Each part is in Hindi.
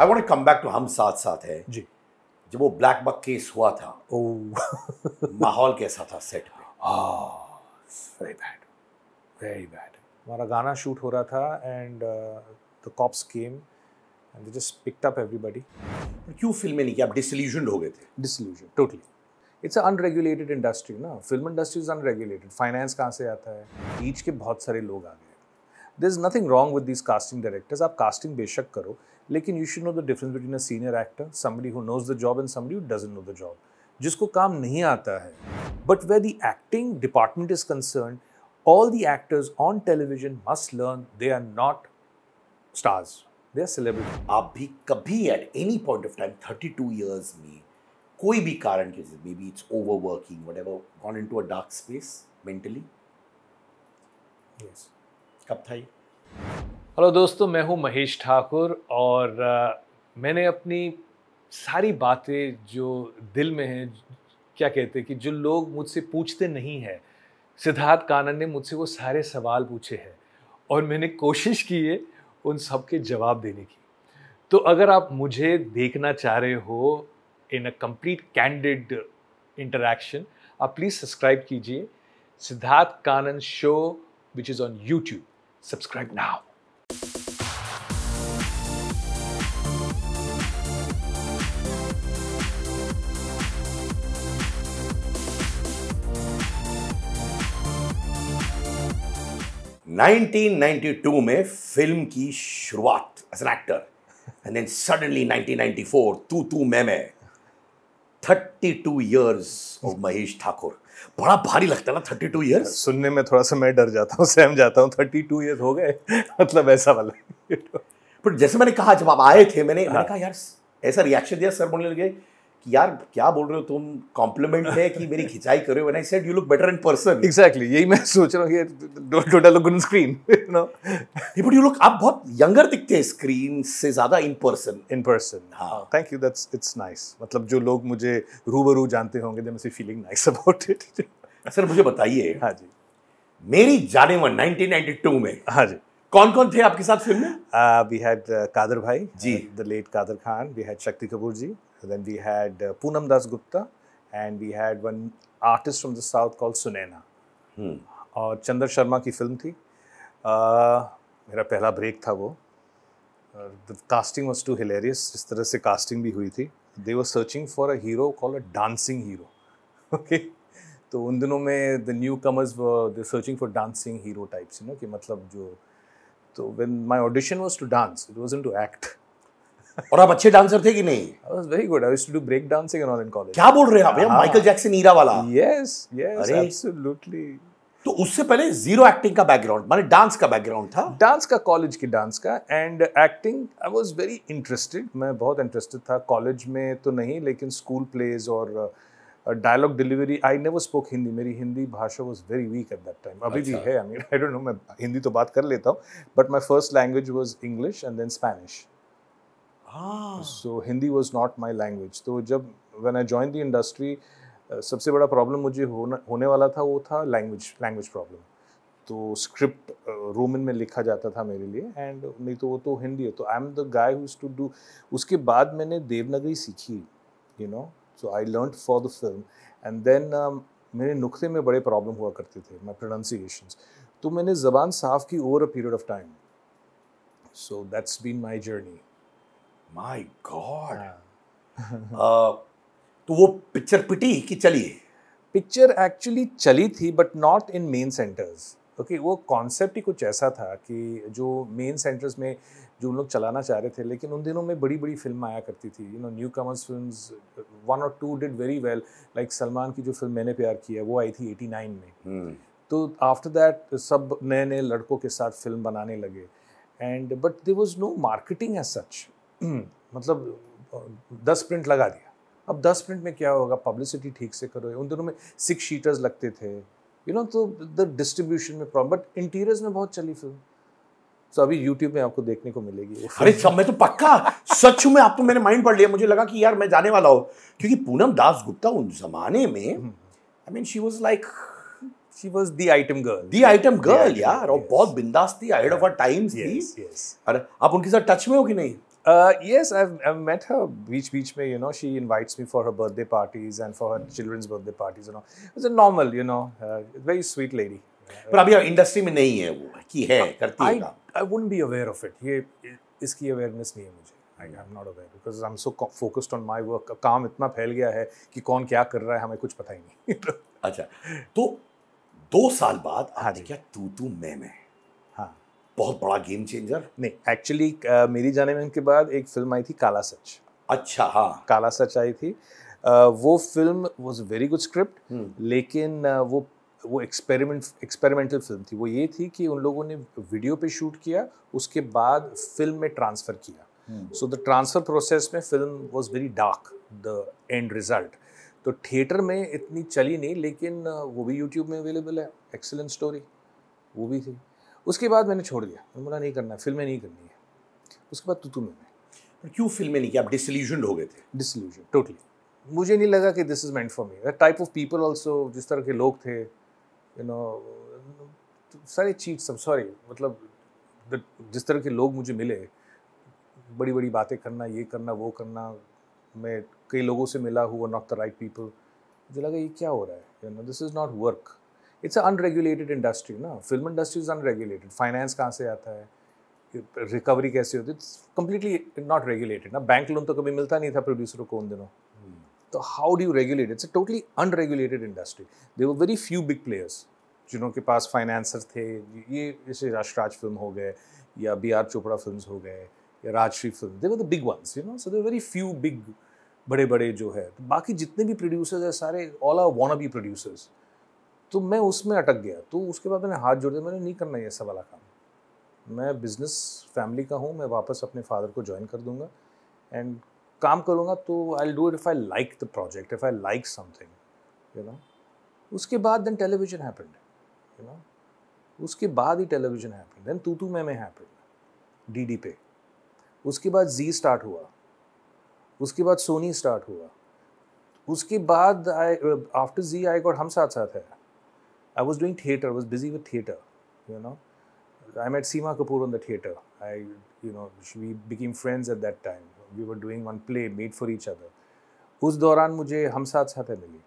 I want come back to हम साथ साथ है जी जब वो ब्लैक बक केस हुआ था माहौल कैसा था सेट पे वेरी बैड वेरी बैड हमारा गाना शूट हो रहा था and the cops came and they just picked up everybody क्यों फिल्में नहीं की आप डिसल्यूजन हो गए थे disillusion totally it's unregulated industry ना film industry is unregulated finance कहाँ से आता है बीच के बहुत सारे लोग आ गए there's nothing wrong with these casting directors. आप casting बेशक करो, you should know the difference between a senior actor, somebody who knows the job and somebody who doesn't know the job, जिसको काम नहीं आता है. But where the acting department is concerned, all the actors on television must learn they are not stars. They are celebrities. आप भी at any point of time 32 years में कोई भी कारण के मे maybe it's overworking, whatever, gone into a dark space mentally? Yes. कब था ये हेलो दोस्तों मैं हूँ महेश ठाकुर और आ, मैंने अपनी सारी बातें जो दिल में हैं क्या कहते हैं कि जो लोग मुझसे पूछते नहीं हैं सिद्धार्थ कानन ने मुझसे वो सारे सवाल पूछे हैं और मैंने कोशिश की है उन सब के जवाब देने की तो अगर आप मुझे देखना चाह रहे हो in a complete candid interaction आप प्लीज़ सब्सक्राइब कीजिए Siddharth Kannan show which is on YouTube Subscribe now. Nineteen ninety two में फिल्म की शुरुआत as an actor and then suddenly nineteen ninety four Tu Tu मैं Main two years of Mahesh Thakur बड़ा भारी लगता है ना थर्टी टू ईयर सुनने में थोड़ा सा मैं डर जाता हूँ सहम जाता हूँ थर्टी टू ईयर हो गए मतलब ऐसा वाला बट जैसे मैंने कहा जब आप आए थे मैंने हाँ. मैंने कहा यार ऐसा रिएक्शन दिया सर बोलने लगे यार क्या बोल रहे हो तुम कॉम्प्लीमेंट है कि मेरी खिंचाई करो रहे I said you look better in person exactly यही मैं सोच रहा हूँ don't don't look on screen no but you look आप बहुत यंगर दिखते हैं स्क्रीन से ज्यादा इन पर्सन इन पर्सन हाँ thank you that's it's nice मतलब जो लोग मुझे रूबरू जानते होंगे they may must feeling nice about it sir मुझे बताइए हाँ जी मेरी जाने मन 1992 में हाँ जी कौन कौन थे आपके साथ फिल्म में वी हैड कादर भाई ji the late Kader Khan we had Shakti Kapoor ji So then we had uh, Poonam Das Gupta, and we had one artist from the south called Sunaina. Hmm. और चंद्र शर्मा की फिल्म थी uh, मेरा पहला ब्रेक था वो the casting was too hilarious जिस तरह से कास्टिंग भी हुई थी they were searching for a hero call a dancing hero okay तो उन दिनों में the newcomers they searching for dancing hero types you know कि मतलब जो तो when my audition was to dance it was to act और आप अच्छे डांसर थे कि नहीं I was very good I used to do break dancing and all in college क्या बोल रहे हैं आप भैया माइकल जैक्सन ईरा वाला यस यस एब्सोल्युटली तो उससे पहले जीरो एक्टिंग का बैकग्राउंड माने डांस का बैकग्राउंड था डांस का कॉलेज की डांस का and acting I was very interested मैं बहुत इंटरेस्टेड था कॉलेज में तो नहीं लेकिन स्कूल प्लेज और dialogue delivery I never spoke Hindi मेरी हिंदी भाषा was very weak at that time अभी भी अच्छा। है I mean I don't know मैं हिंदी तो बात कर लेता हूँ but my first language was English and then Spanish so Hindi was not my language तो जब when I join the industry सबसे बड़ा प्रॉब्लम मुझे होना होने वाला था वो था लैंग्वेज लैंग्वेज प्रॉब्लम तो स्क्रिप्ट रोमन uh, में लिखा जाता था मेरे लिए एंड नहीं तो वो तो हिंदी है तो I am the guy who to do उसके बाद मैंने देवनागरी सीखी you know so I learn for the film and then मेरे नुक्ते में बड़े प्रॉब्लम हुआ करते थे माई प्रोनाउंसिएशन तो मैंने ज़बान साफ की over a period of time so that's been my journey my हाँ। गॉड uh, तो वो पिक्चर पिटी कि चलिए पिक्चर एक्चुअली चली थी but not in main centres okay वो कॉन्सेप्ट ही कुछ ऐसा था कि जो मेन सेंटर्स में जो लोग चलाना चाह रहे थे लेकिन उन दिनों में बड़ी बड़ी फिल्म आया करती थी you know newcomers film one और two did very well like Salman की जो फिल्म मैंने प्यार किया वो आई थी एटी नाइन में hmm. तो आफ्टर दैट सब नए नए लड़कों के साथ फिल्म बनाने लगे and but there was no marketing as such मतलब दस प्रिंट लगा दिया अब दस प्रिंट में क्या होगा पब्लिसिटी ठीक से करो उन दिनों में सिक्स शीटर्स लगते थे यू नो तो द डिस्ट्रीब्यूशन में प्रॉब्लम बट इंटीरियर्स में बहुत चली फिल्म तो so, अभी YouTube में आपको देखने को मिलेगी अरे सब मैं तो पक्का सच में आप तो मेरे माइंड पढ़ लिया मुझे लगा कि यार मैं जाने वाला हूँ क्योंकि पूनम दास गुप्ता उन जमाने में I mean she was like she was the item girl the item girl यार और बहुत बिंदास थी आई ऑफ अ टाइम्स थी अरे आप उनके साथ टच में हो कि नहीं Uh, yes, I've, I've, met her beach beach may, you know, she invites me for her birthday parties and for her children's birthday parties and all. It's a normal, you know, uh, very sweet lady. पर अभी इंडस्ट्री में नहीं है वो कि है करती है I wouldn't be aware of it ये इसकी अवेयरनेस नहीं है मुझे I am not aware because I am so focused on my work काम इतना फैल गया है कि कौन क्या कर रहा है हमें कुछ पता ही नहीं अच्छा तो दो साल बाद आज क्या तू तू मैं मैं बहुत बड़ा गेम चेंजर नहीं एक्चुअली uh, मेरी जाने में के बाद एक फिल्म आई थी काला सच अच्छा हाँ काला सच आई थी uh, वो फिल्म वॉज वेरी गुड स्क्रिप्ट लेकिन uh, वो वो एक्सपेरिमेंट एक्सपेरिमेंटल फिल्म थी वो ये थी कि उन लोगों ने वीडियो पे शूट किया उसके बाद फिल्म में ट्रांसफ़र किया सो द ट्रांसफ़र प्रोसेस में film was very dark the end result तो थिएटर में इतनी चली नहीं लेकिन uh, वो भी यूट्यूब में अवेलेबल है एक्सेलेंट स्टोरी वो भी थी उसके बाद मैंने छोड़ दिया मैंने बोला नहीं करना फिल्में नहीं करनी है उसके बाद तू तू मैंने क्यों फिल्में नहीं की आप डिसल्यूजन हो गए थे डिसल्यूजन टोटली मुझे नहीं लगा कि this is meant for me that type of people also जिस तरह के लोग थे यू नो चीट सब सॉरी मतलब जिस तरह के लोग मुझे मिले बड़ी बड़ी बातें करना ये करना वो करना मैं कई लोगों से मिला हुआ नॉट द राइट पीपल मुझे लगा ये क्या हो रहा है you know this is not work it's unregulated industry ना film industry is unregulated finance कहाँ से आता है रिकवरी कैसे होती है कम्प्लीटली नॉट रेगुलेटेड ना बैंक लोन तो कभी मिलता नहीं था प्रोड्यूसरों को उन दिनों hmm. तो how do you regulate it's a totally unregulated industry they were very few big players जिनके पास फाइनेंसर थे ये जैसे राष्ट्राज फिल्म हो गए या बी आर चोपड़ा फिल्म हो गए या Rajshri film they were the big ones you know so they very few big बड़े बड़े जो है तो बाकी जितने भी प्रोड्यूसर्स हैं सारे all are wannabe producers तो मैं उसमें अटक गया तो उसके बाद मैंने हाथ जोड़ दिया मैंने नहीं करना ये सब वाला काम मैं बिज़नेस फैमिली का हूँ मैं वापस अपने फादर को ज्वाइन कर दूँगा एंड काम करूँगा तो I do it if I like the project if I like something you know उसके बाद then television happened you know उसके बाद ही टेलीविजन हैपेंड देन तू तू मैं मैं हैपेंड डी डी पे उसके बाद जी स्टार्ट हुआ उसके बाद सोनी स्टार्ट हुआ उसके बाद आई आफ्टर जी आई गॉट हम साथ साथ है I was doing theatre, I was busy with theatre, you know. I met Seema Kapoor on the theatre. I, you know, we became friends at that time. We were doing one play made for each other. उस दौरान मुझे हम साथ साथ मिली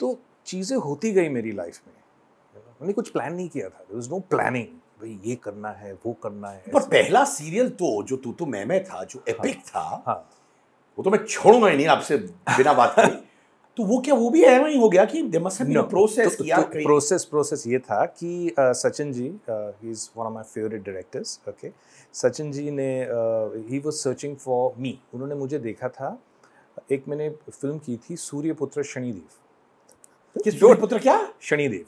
तो चीज़ें होती गई मेरी लाइफ में मैंने कुछ प्लान नहीं किया था देर नो प्लानिंग भाई ये करना है वो करना है पर पहला सीरियल तो जो तू तो मैं मैं था जो एपिक हाँ, था हाँ, वो तो मैं छोड़ूंगा ही नहीं आपसे बिना बात की तो वो क्या वो भी है वहीं हो गया कि दे मस्ट हैव प्रोसेस किया प्रोसेस प्रोसेस ये था कि uh, Sachin ji he is one of my favourite directors okay Sachin ji ने he was searching for me उन्होंने मुझे देखा था एक मैंने फिल्म की थी सूर्यपुत्र शनिदेव किस सूर्यपुत्र क्या शनिदेव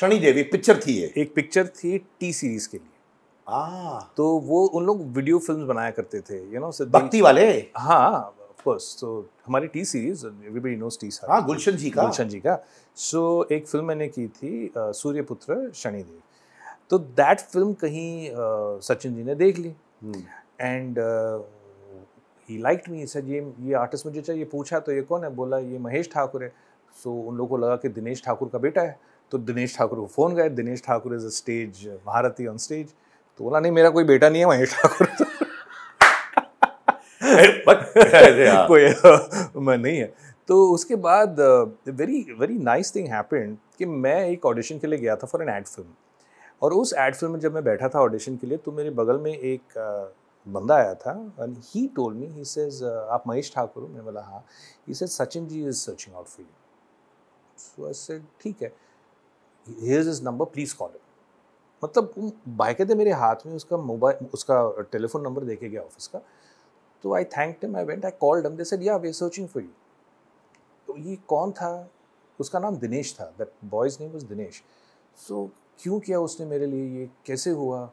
शनिदेव एक पिक्चर थी ये एक पिक्चर थी टी सीरीज के लिए आ, तो वो उन लोग वीडियो फिल्म्स बनाया करते थे यू नो भक्ति वाले हाँ कोर्स तो हमारी T series everybody knows T साहब हाँ, गुलशन जी का गुलशन जी का सो so, एक फिल्म मैंने की थी सूर्यपुत्र शनिदेव तो दैट फिल्म कहीं uh, सचिन जी ने देख ली and he like me sir ये ये आर्टिस्ट मुझे चाहिए पूछा तो ये कौन है बोला ये महेश ठाकुर है सो so, उन लोगों को लगा कि दिनेश ठाकुर का बेटा है तो दिनेश ठाकुर को फ़ोन गए Dinesh Thakur is a stage Bharati on stage तो बोला नहीं मेरा कोई बेटा नहीं है महेश ठाकुर तो कोई नहीं है तो उसके बाद very very nice thing happened कि मैं एक ऑडिशन के लिए गया था फॉर एन एड फिल्म और उस एड फिल्म में जब मैं बैठा था ऑडिशन के लिए तो मेरे बगल में एक uh, बंदा आया था and he told me he says आप महेश ठाकुर मैं बोला हाँ he says Sachin ji is searching out for you so I said ठीक है here is number please call it मतलब बाइक थे मेरे हाथ में उसका मोबाइल उसका टेलीफोन नंबर देखे गया ऑफिस का तो I thank him I went I called him they said yeah we are searching for you तो ये कौन था उसका नाम दिनेश था that boy's name was Dinesh so क्यों किया उसने मेरे लिए ये कैसे हुआ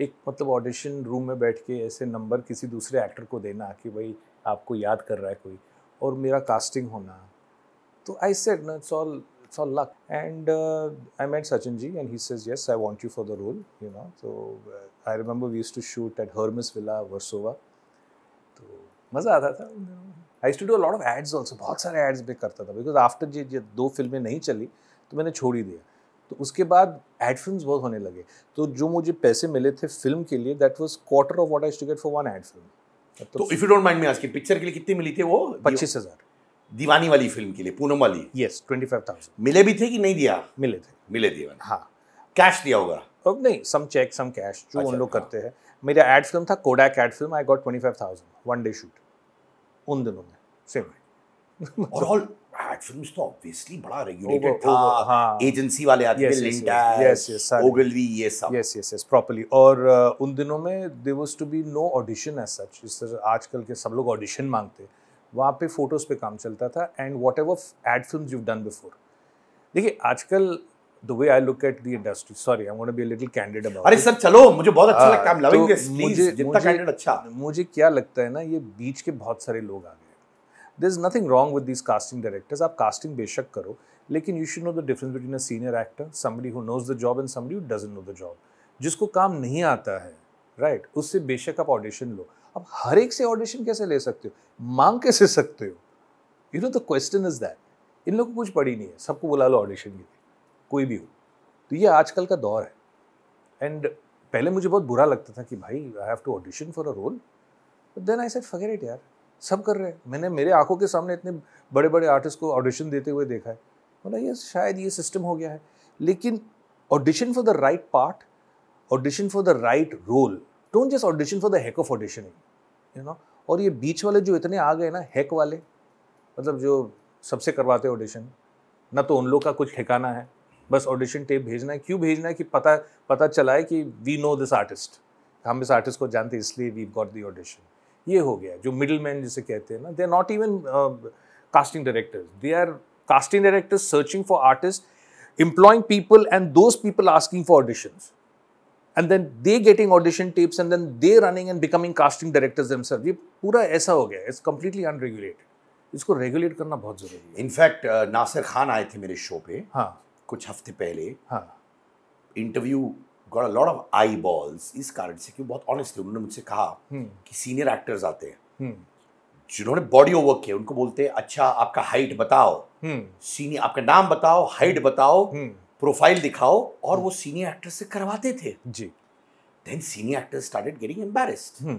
एक मतलब ऑडिशन रूम में बैठ के ऐसे नंबर किसी दूसरे एक्टर को देना कि भाई आपको याद कर रहा है कोई और मेरा कास्टिंग होना तो आई सेड ना it's all it's all luck and I met Sachin ji and he says yes I want you for the role you know तो I remember we use to shoot at Hermes villa Versova तो मज़ा आता था I to do lot of ads also बहुत सारे एड्स भी करता था बिकॉज आफ्टर ये, ये दो फिल्में नहीं चली तो मैंने छोड़ ही दिया तो उसके बाद एड फिल्म बहुत होने लगे तो जो मुझे पैसे मिले थे फिल्म के लिए that was quarter of what I to get for one ad film तो if you don't mind me asking picture के लिए कितनी मिली थी वो पच्चीस हज़ार दीवानी वाली फिल्म के लिए पूनम वाली यस ट्वेंटी फाइव थाउजेंड मिले भी थे कि नहीं दिया मिले थे मिले दिए हाँ कैश दिया होगा अब नहीं सम चेक सम कैश जो अच्छा, उन लोग हाँ. करते हैं मेरा एड फिल्म था Kodak ad film I got twenty five thousand one day shoot उन दिनों में सेम और ऑल एड फिल्म्स तो ऑब्वियसली बड़ा रेगुलेटेड था एजेंसी हाँ। वाले आते थे ओगलवी ये सब यस यस यस प्रॉपर्ली और uh, उन दिनों में there was to be no audition as such जिस तरह आजकल के सब लोग ऑडिशन मांगते वहाँ पे फोटोज़ पे काम चलता था and whatever ad film you done before देखिए आजकल the way I look at the industry sorry I want to be little candid about अरे सर चलो मुझे बहुत अच्छा हाँ, लगता है आई एम लविंग दिस मुझे जितना कैंडिड अच्छा मुझे क्या लगता है ना ये बीच के बहुत सारे लोग आ गए there is nothing wrong with these casting directors आप कास्टिंग बेशक करो लेकिन you should know the difference between a senior actor somebody who knows the job and somebody who doesn't know the job जिसको काम नहीं आता है राइट right? उससे बेशक आप ऑडिशन लो अब हर एक से ऑडिशन कैसे ले सकते हो मांग कैसे सकते हो you know the question is that इन लोग को कुछ पड़ी नहीं है सबको बुला लो ऑडिशन के कोई भी हो तो ये आजकल का दौर है एंड पहले मुझे बहुत बुरा लगता था कि भाई I have to audition for a role then I set it यार सब कर रहे हैं मैंने मेरे आंखों के सामने इतने बड़े बड़े आर्टिस्ट को ऑडिशन देते हुए देखा है बोला ये शायद ये सिस्टम हो गया है लेकिन audition for the right part audition for the right role don't just audition for the heck of audition you know और ये बीच वाले जो इतने आ गए ना हैक वाले मतलब जो सबसे करवाते ऑडिशन ना तो उन लोग का कुछ ठिकाना है बस ऑडिशन टेप भेजना है क्यों भेजना है कि पता पता चला है कि वी नो दिस आर्टिस्ट हम इस आर्टिस्ट को जानते इसलिए वी गॉट दी ऑडिशन ये हो गया जो मिडिल मैन जिसे कहते हैं ना they are not even casting directors they are casting directors searching for artist employing people and those people asking for audition and then they getting audition tapes and then they running and becoming casting directors sir ये पूरा ऐसा हो गया इट्स कम्प्लीटली अनरेगुलेटेड इसको रेगुलेट करना बहुत जरूरी है इनफैक्ट uh, नासिर खान आए थे मेरे शो पे हाँ कुछ हफ्ते पहले interview got a lot of eyeballs इस कारण से कि बहुत ऑनेस्ट थे उन्होंने मुझसे कहा हम्म। कि सीनियर एक्टर्स आते हैं हम्म। जिन्होंने बॉडी ओवर किया उनको बोलते हैं अच्छा आपका हाइट बताओ सीनियर हम्म। आपका नाम बताओ हाइट बताओ प्रोफाइल दिखाओ और वो सीनियर एक्टर से करवाते थे जी then senior actor started getting embarrassed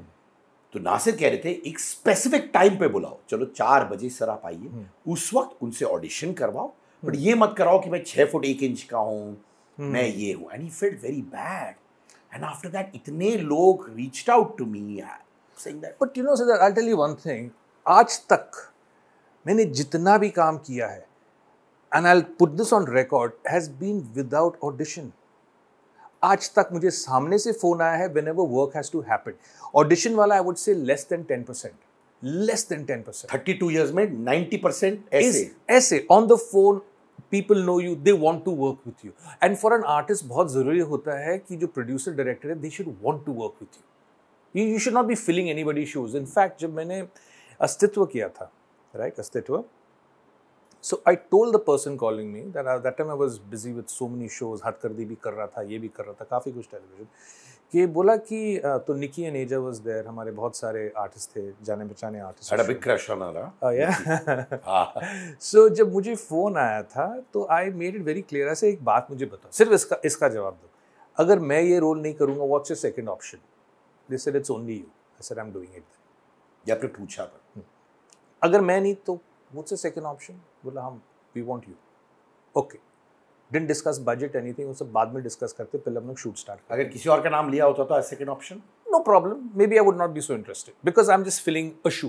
तो नासिर कह रहे थे एक स्पेसिफिक टाइम पे बुलाओ चलो चार बजे सर आप आइए उस वक्त उनसे ऑडिशन करवाओ बट ये मत कराओ कि मैं छः फुट एक इंच का हूँ हम्म। मैं ये हूँ and he felt very bad and after that इतने लोग reach out to me but you know sir I tell you one thing आज तक मैंने जितना भी काम किया है and I put this on record has been without audition आज तक मुझे सामने से फ़ोन आया है whenever work has to happen audition वाला I would say less than ten percent less than ten percent thirty two years में नाइनटी परसेंट ऐसे ऐसे on the phone people know you they want to work with you and for an artist बहुत ज़रूरी होता है कि जो प्रोड्यूसर डायरेक्टर है they should want to work with you you should not be filling anybody shoes in fact जब मैंने अस्तित्व किया था right right? Astitva so I told the person calling me that that time I was busy with so many shows हद कर दी भी कर रहा था ये भी कर रहा था काफ़ी कुछ टेलीविजन कि बोला कि तो निकी एंड एजा वाज देयर हमारे बहुत सारे आर्टिस्ट थे जाने पहचाने artist had a big crush on her oh yeah हाँ। so जब मुझे फोन आया था तो I made it very clear ऐसे एक बात मुझे बताओ सिर्फ इसका इसका जवाब दो अगर मैं ये रोल नहीं करूंगा what's your second option they said it's only you I said I am doing it या फिर पूछा पर hmm. अगर मैं नहीं तो व्हाट्स योर सेकंड ऑप्शन बोला हम we want you okay did discuss budget anything वो सब बाद में डिस्कस करते पहले हम लोग शूट स्टार्ट अगर किसी और का नाम लिया होता तो second option no problem maybe I would not be so interested because I am just feeling a shoe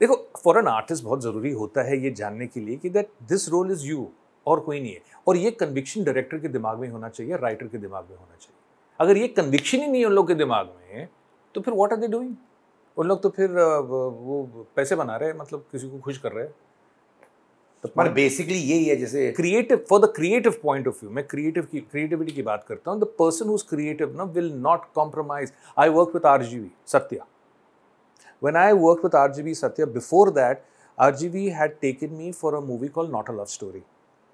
देखो फॉर एन आर्टिस्ट बहुत ज़रूरी होता है ये जानने के लिए कि that this role is you और कोई नहीं है और ये कन्विक्शन डायरेक्टर के दिमाग में होना चाहिए राइटर के दिमाग में होना चाहिए अगर ये कन्विक्शन ही नहीं उन लोग के दिमाग में तो फिर वॉट आर दे डूइंग उन लोग तो फिर वो पैसे बना रहे हैं मतलब किसी को खुश कर रहे हैं पर बेसिकली यही है जैसे creative for the creative point of view मैं क्रिएटिव की क्रिएटिविटी की बात करता हूँ द पर्सन हुज क्रिएटिव ना will not compromise I work with R G V Satya when I work R G V Satya before that R G V had taken me for a movie called not a love story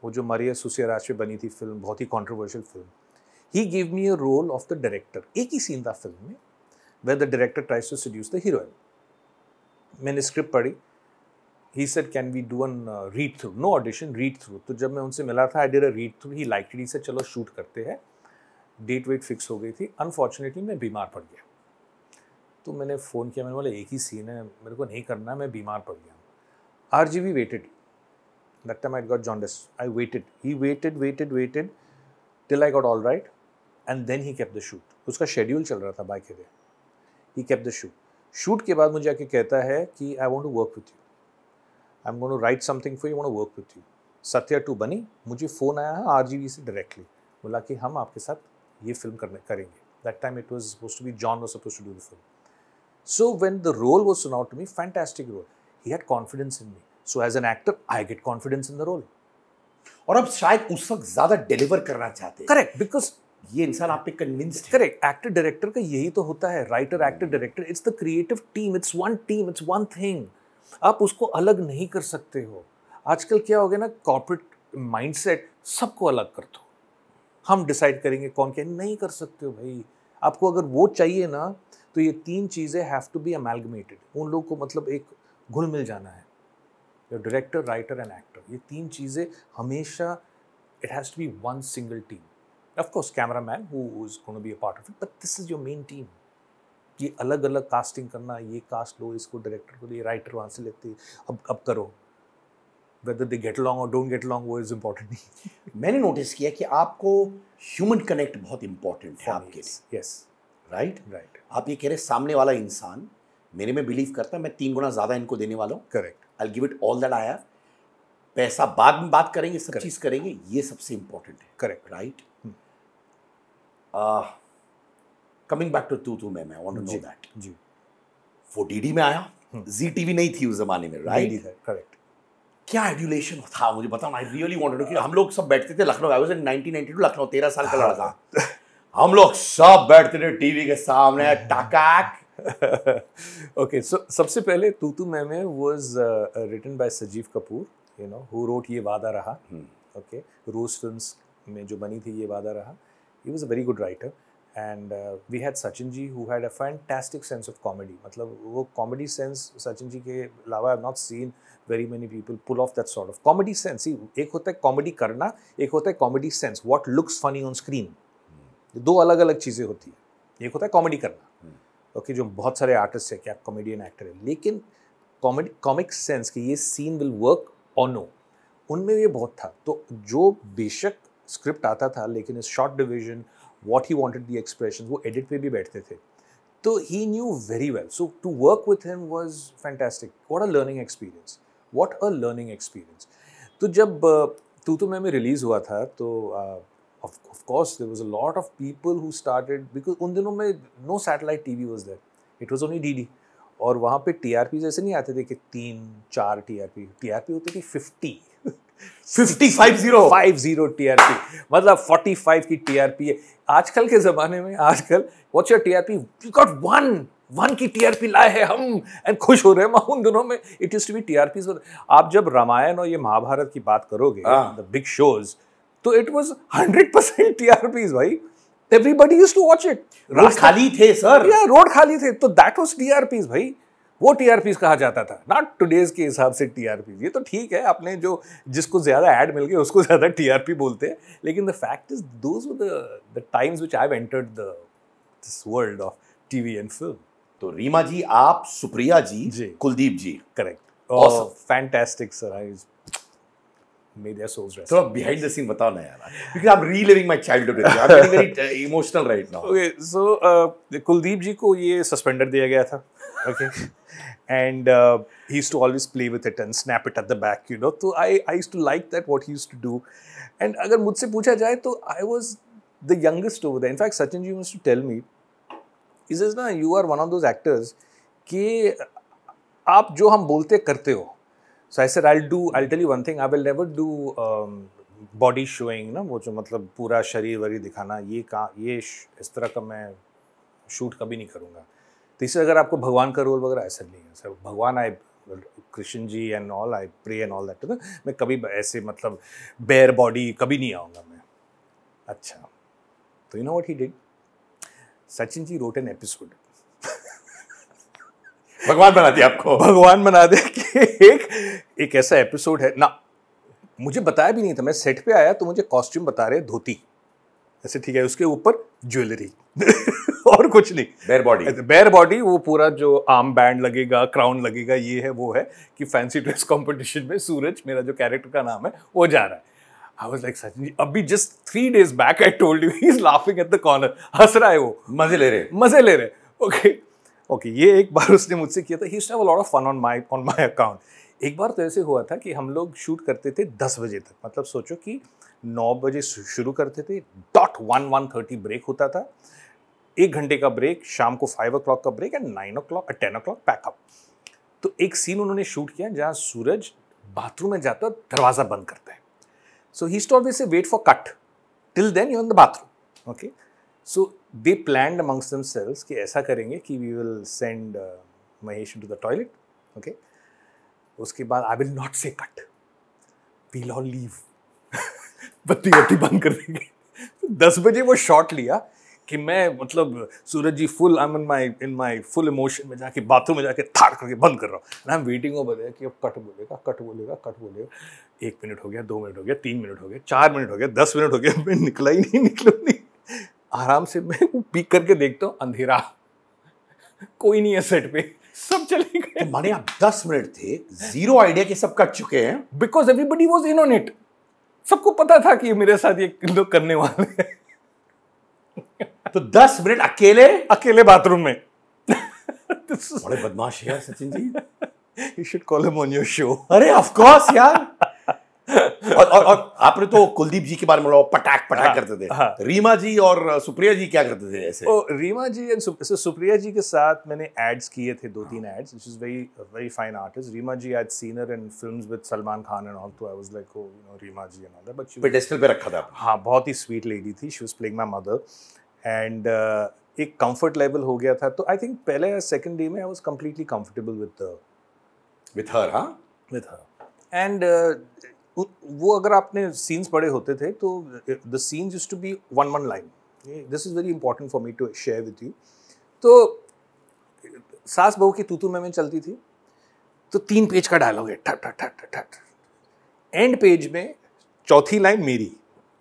वो जो मरिया राज पे बनी थी फिल्म बहुत ही controversial film he give me a role of the director एक ही सीन था फिल्म में where the director tries to seduce the heroine मैंने स्क्रिप्ट पढ़ी he said can we do an read through no audition read through तो जब मैं उनसे मिला था I did a read through he like डी से चलो शूट करते हैं डेट वेट फिक्स हो गई थी अनफॉर्चुनेटली मैं बीमार पड़ गया तो मैंने फ़ोन किया मैंने बोला एक ही सीन है मेरे को नहीं करना है मैं बीमार पड़ गया R G V waited that time I got jaundice I waited he waited waited waited till I got all right and then he kept the shoot उसका शेड्यूल चल रहा था बाय के he kept the shoot shoot के बाद मुझे आके कहता है कि I want to work with you I am going to write something for you वो work with you Satya two बनी मुझे फ़ोन आया है आर जी वी से डायरेक्टली बोला कि हम आपके साथ ये फिल्म करने करेंगे that time it was suppose to be John was suppose to do the film so when the role was soon out to me fantastic role he had confidence in me so as an actor I get confidence in the role और अब शायद उस वक्त ज़्यादा डिलीवर करना चाहते हैं करेक्ट बिकॉज ये इंसान आप पे कन्विंस्ड करेक्ट एक्टर डायरेक्टर का यही तो होता है writer actor director it's the creative team it's one team it's one thing आप उसको अलग नहीं कर सकते हो आजकल क्या हो गया ना कॉर्पोरेट माइंडसेट सबको अलग कर दो हम डिसाइड करेंगे कौन क्या नहीं कर सकते हो भाई आपको अगर वो चाहिए ना तो ये तीन चीज़ें हैव टू बी अमेलगमेटेड उन लोग को मतलब एक घुल मिल जाना है डायरेक्टर राइटर एंड एक्टर ये तीन चीज़ें हमेशा it has be one single team team. Of camera man who is going to be a part of it, but this is your ये अलग अलग कास्टिंग करना ये कास्ट लो इसको डायरेक्टर को ये राइटर वहाँ से लेते अब अब करो वेदर दे गेट लॉन्ग और डोंट गेट लॉन्ग वो इज़ इम्पॉर्टेंट नहीं मैंने नोटिस किया कि आपको ह्यूमन कनेक्ट बहुत इंपॉर्टेंट है आपके लिए यस राइट राइट आप ये कह रहे सामने वाला इंसान मेरे में बिलीव करता है मैं तीन गुना ज़्यादा इनको देने वाला हूँ correct I give it all that I have पैसा बाद में बात करेंगे सब चीज़ करेंगे ये सबसे इंपॉर्टेंट है correct right right? hmm. uh, coming back to to तू मैं I want to know that जी वो डीडी में आया जी हम्म। टीवी नहीं थी उस जमाने में राइट करेक्ट क्या एडुलेशन था मुझे बताओ आई रियली वांटेड कि हम लोग सब बैठते थे Lucknow I was in 1992 Lucknow 13 साल का लड़का हाँ। हम लोग सब बैठते थे टीवी के सामने टकाक ओके सो सबसे पहले तू तू मैं मैं was written by Sajeev Kapoor you know who wrote Ye Vaada रहा ओके रोज फिल्म्स में जो बनी थी Ye Vaada Raha he was a very good writer and we had Sachin ji who had a fantastic sense of comedy मतलब वो कॉमेडी सेंस सचिन जी के अलावा I not seen very many people pull off that sort of comedy sense ही एक होता है कॉमेडी करना एक होता है comedy sense what looks funny on screen दो अलग अलग चीज़ें होती हैं एक होता है कॉमेडी करना ओके hmm. okay, जो बहुत सारे आर्टिस्ट है क्या कॉमेडियन एक्टर है लेकिन कॉमेडी कॉमिक सेंस कि ये scene will work on no उनमें ये बहुत था तो जो बेशक स्क्रिप्ट आता था लेकिन इस short division what he wanted the expression वो एडिट पे भी बैठते थे तो he knew very well so to work with him was fantastic what a learning experience what a learning experience तो जब तू तो मैं में रिलीज़ हुआ था तो of course there was a lot of people who started because उन दिनों में no satellite T V was there it was only D D और वहाँ पे टी आर पी जैसे नहीं आते थे कि तीन चार T R P T R P होती थी फिफ्टी टीआरपी मतलब फोर्टी की टीआरपी है आजकल के जमाने में आजकल what's your TRP you got one one की टीआरपी लाए हैं हम एंड खुश हो रहे हैं उन दिनों में it is to be TRP आप जब रामायण और ये महाभारत की बात करोगे द बिग शोज तो it was hundred percent TRPs भाई everybody use to watch it खाली थे सर या रोड खाली थे तो दैट वाज टीआरपीज भाई वो टीआरपीज कहा जाता था नॉट टूडेज के हिसाब से टीआरपीज ये तो ठीक है अपने जो जिसको ज़्यादा ऐड मिल गए उसको ज़्यादा टीआरपी बोलते हैं लेकिन the fact is those the times which I've entered the this world of T V and film तो रीमा जी आप Supriya ji, ji Kuldeep ji correct fantastic sir I Kuldeep ji को ये सस्पेंडर दिया गया था. Okay. and uh, he used to always play with it and snap it at the back you know so i i used to like that what he used to do and agar mujhse pucha jaye to i was the youngest over there in fact sachin ji used to tell me he says na you are one of those actors ki jo hum bolte karte ho. So I said, I'll do, I'll tell you one thing, I will never do um, body showing, na, wo jo matlab pura शरीर वरी dikhana, ye ka, ye is tarah ka main shoot kabhi nahi karunga. तो इसे अगर आपको भगवान का रोल वगैरह ऐसा नहीं है सर भगवान I Krishna ji and all I pray and all that मैं कभी ऐसे मतलब बेयर बॉडी कभी नहीं आऊँगा मैं अच्छा तो you know what he did Sachin ji wrote an episode भगवान बना दिया आपको भगवान बना दे कि एक एक ऐसा एपिसोड है ना मुझे बताया भी नहीं था मैं सेट पे आया तो मुझे कॉस्ट्यूम बता रहे धोती ऐसे ठीक है उसके ऊपर ज्वेलरी और कुछ नहीं बेयर बॉडी बेयर बॉडी वो पूरा जो आर्म बैंड लगेगा क्राउन लगेगा ये है वो है कि फैंसी ड्रेस कॉम्पिटिशन में सूरज मेरा जो कैरेक्टर का नाम है वो जा रहा है I was like Sachin ji अभी just three days back I told you he is laughing at the corner हंस रहा है वो मजे ले रहे मजे ले रहे ओके ओके ये एक बार उसने मुझसे किया था he have a lot of fun on my on my account एक बार तो ऐसे हुआ था कि हम लोग शूट करते थे दस बजे तक मतलब सोचो कि नौ बजे शुरू करते थे dot one one thirty break होता था एक घंटे का ब्रेक शाम को फाइव ओ का break and nine o'clock ten o'clock pack up तो एक सीन उन्होंने शूट किया जहाँ सूरज बाथरूम में जाता है दरवाज़ा बंद करता है सो ही स्टॉल वे से wait for cut till then you in the bathroom okay so they plan amongst themselves कि ऐसा करेंगे कि we will send Mahesh to the toilet okay उसके बाद I will not say cut we law leave बत्ती बत्ती बंद कर देंगे दस बजे वो शॉट लिया कि मैं मतलब Suraj ji full I in my in my full emotion में जाके बाथरूम में जाके थार करके बंद कर रहा हूँ आई एम वेटिंग ओवर कि अब कट बोलेगा कट बोलेगा कट बोलेगा एक मिनट हो गया दो मिनट हो गया तीन मिनट हो गया चार मिनट हो गया दस मिनट हो गया मैं निकला ही नहीं निकला नहीं आराम से मैं वो पीक करके देखता हूँ अंधेरा कोई नहीं है सेट पे सब चले गए तो माने आप दस मिनट थे जीरो आइडिया के सब कट चुके हैं because everybody was in on it सबको पता था कि मेरे साथ ये लोग करने वाले हैं तो दस मिनट अकेले अकेले बाथरूम में बड़े बदमाश है Sachin ji you should call him on your show अरे ऑफ कोर्स यार और, और, और आपने तो कुलदीप जी के बारे में पटाक पटाक हाँ, करते थे हाँ. रीमा जी और सुप्रिया जी क्या करते थे ऐसे ओ, रीमा जी एंड सुप, सुप्रिया जी के साथ मैंने एड्स किए थे दो तीन ads which is very very fine artist Reema ji as senior in films with Salman Khan and all तो I was like oh you know Reema ji and all that but pedestal पे रखा था हाँ बहुत ही स्वीट लेडी थी she was playing my mother and uh, एक कंफर्ट लेवल हो गया था तो आई थिंक पहले सेकंड डे में I was completely comfortable with with her हाँ विथ हर एंड वो अगर आपने सीन्स पढ़े होते थे तो the scenes use to be one one line this is very important for me to share with you तो सास बहू की तूतू में चलती थी तो तीन पेज का डायलॉग है ठट ठट ठट ठट एंड पेज में चौथी लाइन मेरी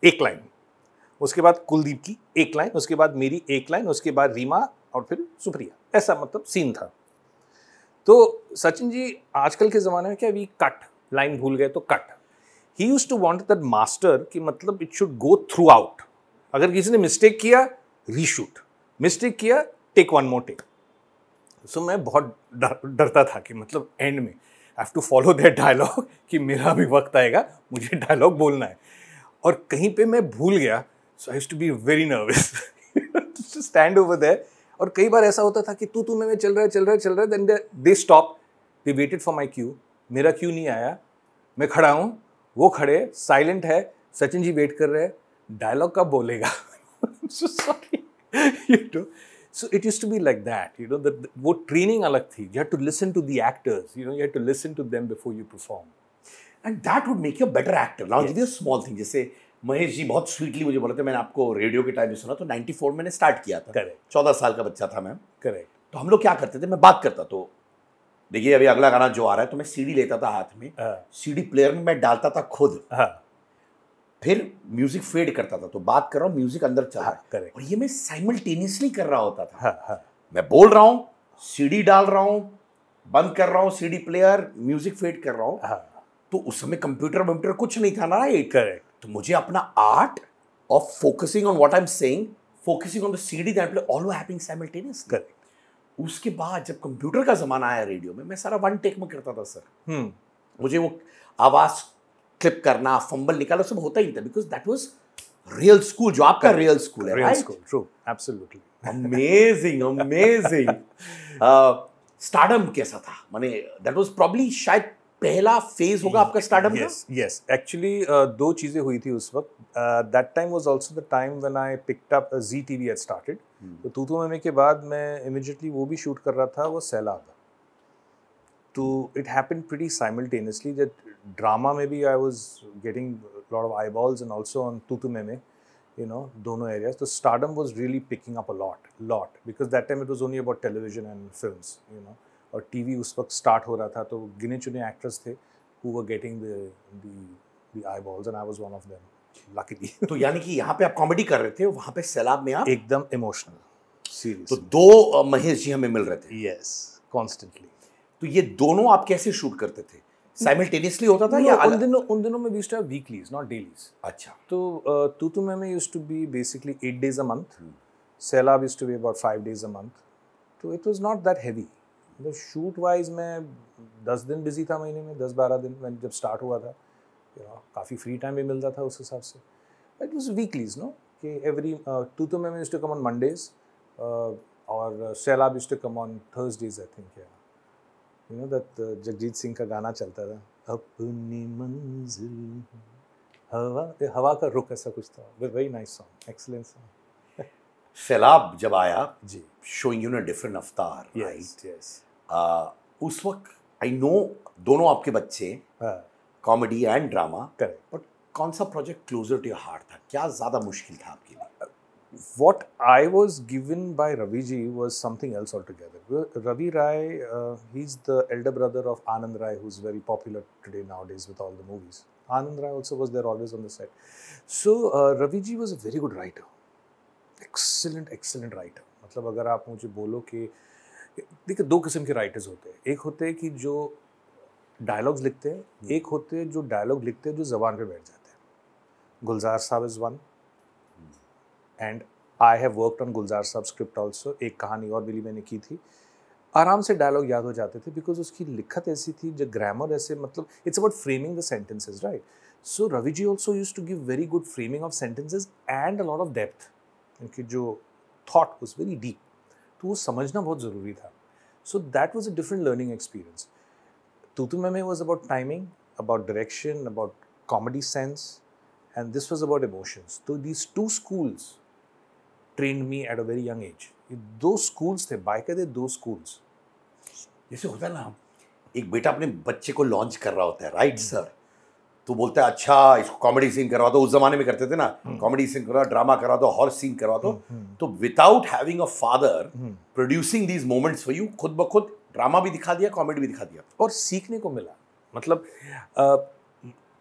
एक लाइन उसके बाद कुलदीप की एक लाइन उसके बाद मेरी एक लाइन उसके बाद रीमा और फिर सुप्रिया ऐसा मतलब सीन था तो सचिन जी आजकल के ज़माने में क्या वी कट लाइन भूल गए तो cut he use to want that master कि मतलब it should go throughout अगर किसी ने मिस्टेक किया रीशूट मिस्टेक किया take one more take so मैं बहुत डरता था कि मतलब एंड में I have to follow that dialogue कि मेरा भी वक्त आएगा मुझे डायलॉग बोलना है और कहीं पे मैं भूल गया so I to be very nervous stand over there और कई बार ऐसा होता था कि तू तू में चल रहा है चल रहा है चल रहा है then they stop they waited for my cue मेरा क्यू नहीं आया मैं खड़ा हूँ वो खड़े साइलेंट है सचिन जी वेट कर रहे हैं डायलॉग कब बोलेगा so it use to be like that you know that वो ट्रेनिंग अलग थी you have to listen to the actors you know you have to listen to them before you perform and that would make you better actor now this small thing जैसे महेश जी बहुत स्वीटली मुझे थे मैंने आपको रेडियो के टाइम में सुना तो 94 मैंने स्टार्ट किया था करेक्ट चौदह साल का बच्चा था मैम करेक्ट तो हम लोग क्या करते थे मैं बात करता तो देखिए अभी अगला गाना जो आ रहा है तो मैं सीडी लेता था हाथ में सीडी हाँ। प्लेयर में मैं डालता था खुद हाँ। फिर म्यूजिक फेड करता था तो बात कर रहा हूँ म्यूजिक अंदर चला हाँ, और ये मैं साइमल्टेनियसली कर रहा होता था मैं बोल रहा हूँ सीडी डाल रहा हूँ बंद कर रहा हूँ सीडी प्लेयर म्यूजिक फेड कर रहा हूँ तो उस समय कंप्यूटर वम्प्यूटर कुछ नहीं था ना एक करेक्ट तो मुझे अपना art of focusing on what I am saying focusing on the C D that play all वो साइमल्टेनियस करेक्ट उसके बाद जब कंप्यूटर का ज़माना आया रेडियो में मैं सारा वन टेक में करता था सर hmm. हम्म। मुझे वो आवाज़ क्लिप करना फंबल निकालना सब होता ही था because that was real school जो आपका रियल स्कूल है real school true absolutely amazing amazing stardom कैसा था माने दैट वाज प्रॉब्ली शायद पहला फेज होगा आपका स्टार्टअप यस यस एक्चुअली दो चीज़ें हुई थी उस वक्त that time was also the time when I picked up Zee TV we at started तो तू तो मेमे के बाद मैं इमीडिएटली वो भी शूट कर रहा था वो सैलाब था तो it happened pretty simultaneously that drama में भी I was getting lot of eyeballs and also on Tu Tutu में यू नो दोनों एरियाज तो startup was really picking up a lot lot because that time it was only about television and films you know और टीवी उस वक्त स्टार्ट हो रहा था तो गिने चुने एक्ट्रेस थे who were getting the the eyeballs and I was one of them luckily तो यानी कि यहाँ पे आप कॉमेडी कर रहे थे वहाँ पे सैलाब में आप एकदम इमोशनल सीरियस तो दो महेश जी हमें मिल रहे थे यस कॉन्स्टेंटली तो ये दोनों आप कैसे शूट करते थे साइमल्टेनियसली होता था no, या उन दिनों उन दिनों में used to have weeklies not dailies अच्छा तो तू तू मैम में used to be basically 8 days a month Sailaab used to be about 5 days a month तो it was not that heavy मतलब शूट वाइज मैं दस दिन बिजी था महीने में दस बारह दिन मैं जब स्टार्ट हुआ था यू नो काफ़ी फ्री टाइम भी मिलता था उस हिसाब से इट वॉज वीकलीज नो कि every Tu Tu Main to come on Mondays और Sailaab is to come on Thursdays I think you know that Jagjit Singh का गाना चलता था अपनी मंजिल हवा हवा का रुख ऐसा कुछ था very nice song excellent song Sailaab जब आया जी शोइंग यू न डिफरेंट अवतार राइट यस उस वक्त आई नो दोनों आपके बच्चे comedy and drama correct but कौन सा प्रोजेक्ट क्लोजर टू हार्ट था क्या ज्यादा मुश्किल था आपके लिए what I was given by Ravi ji was something else altogether Ravi Rai he is the elder brother of Anand Rai who is very popular today nowadays with all the movies Anand Rai also was there always on the set so Ravi ji was a very good writer excellent excellent writer मतलब अगर आप मुझे बोलो कि uh, देखिए दो किस्म के राइटर्स होते हैं एक होते हैं कि जो डायलॉग्स लिखते हैं हम्म। एक होते हैं जो डायलॉग लिखते हैं जो जबान पे बैठ जाते हैं Gulzar sahab is one and I have worked on Gulzar sahab script also एक कहानी और मिली मैंने की थी आराम से डायलॉग याद हो जाते थे बिकॉज उसकी लिखत ऐसी थी जो ग्रामर ऐसे मतलब it's about framing the sentences right so Ravi ji also use to give very good framing of sentences and a lot of depth उनकी जो थाट वॉज वेरी डीप तो वो समझना बहुत ज़रूरी था so that was a different learning experience Tutu Mainmain was about timing about direction about comedy sense this was about emotions तो these two schools train me at a very young age ये दो स्कूल्स थे बाय के दो स्कूल्स जैसे होता है ना एक बेटा अपने बच्चे को लॉन्च कर रहा होता है राइट सर तो बोलता है अच्छा इसको कॉमेडी सीन करवा दो उस जमाने में करते थे ना कॉमेडी हम्म। सीन करवा ड्रामा करवा दो हॉर सीन करवा दो हम्म, हम्म। तो without having a father producing these moments for you खुद ब खुद ड्रामा भी दिखा दिया कॉमेडी भी दिखा दिया और सीखने को मिला मतलब आ,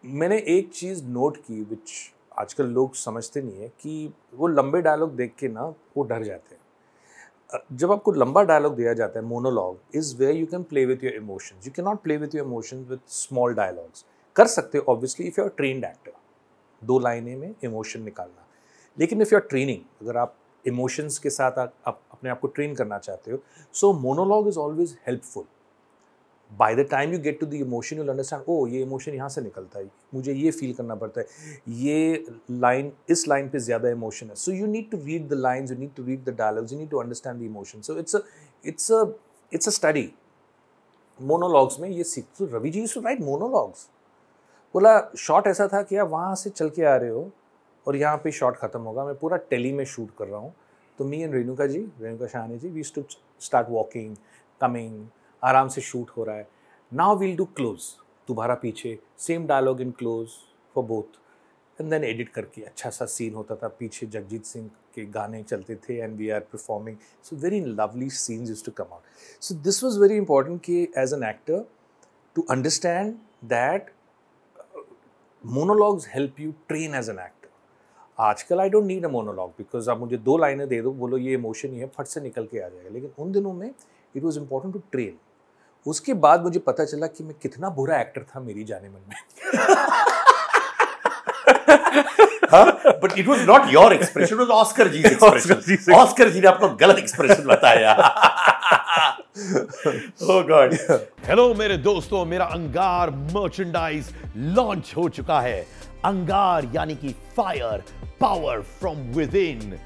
मैंने एक चीज़ नोट की विच आजकल लोग समझते नहीं है कि वो लंबे डायलॉग देख के ना वो डर जाते हैं जब आपको लंबा डायलॉग दिया जाता है monologue is where you can play with your emotions you can not play with your emotions with small dialogues कर सकते हो obviously if you are trained actor दो लाइनें में इमोशन निकालना लेकिन इफ़ यू आर ट्रेनिंग अगर आप इमोशंस के साथ आप, आप अपने आप को ट्रेन करना चाहते हो so monologue is always helpful by the time you get to the emotion you understand oh ये इमोशन यहाँ से निकलता है मुझे ये फील करना पड़ता है ये लाइन इस लाइन पे ज़्यादा इमोशन है so you need to read the lines you need to read the dialogues you need to understand the emotion so it's it's it's a study monologues में ये सीख तो Ravi ji to write monologues बोला शॉट ऐसा था कि आप वहाँ से चल के आ रहे हो और यहाँ पे शॉट ख़त्म होगा मैं पूरा टेली में शूट कर रहा हूँ तो me and Renuka ji Renuka Shahani ji we to start walking coming आराम से शूट हो रहा है नाउ वील डू क्लोज दोबारा पीछे same dialogue in close for both and then edit करके अच्छा सा सीन होता था पीछे जगजीत सिंह के गाने चलते थे and we are performing so very lovely scenes is to come out so this was very important कि as an actor to understand that monologues help you train as an actor आजकल I don't need a monologue because आप मुझे दो लाइनें दे दो बोलो ये इमोशन ही है फट से निकल के आ जाएगा लेकिन उन दिनों में it was important to train उसके बाद मुझे पता चला कि मैं कितना बुरा एक्टर था मेरी जाने मन में but it was not your expression Oscar ji Oscar ji ने आपको गलत एक्सप्रेशन बताया oh God. हेलो मेरे दोस्तों मेरा अंगार मर्चेंडाइज लॉन्च हो चुका है अंगार यानी कि fire power from within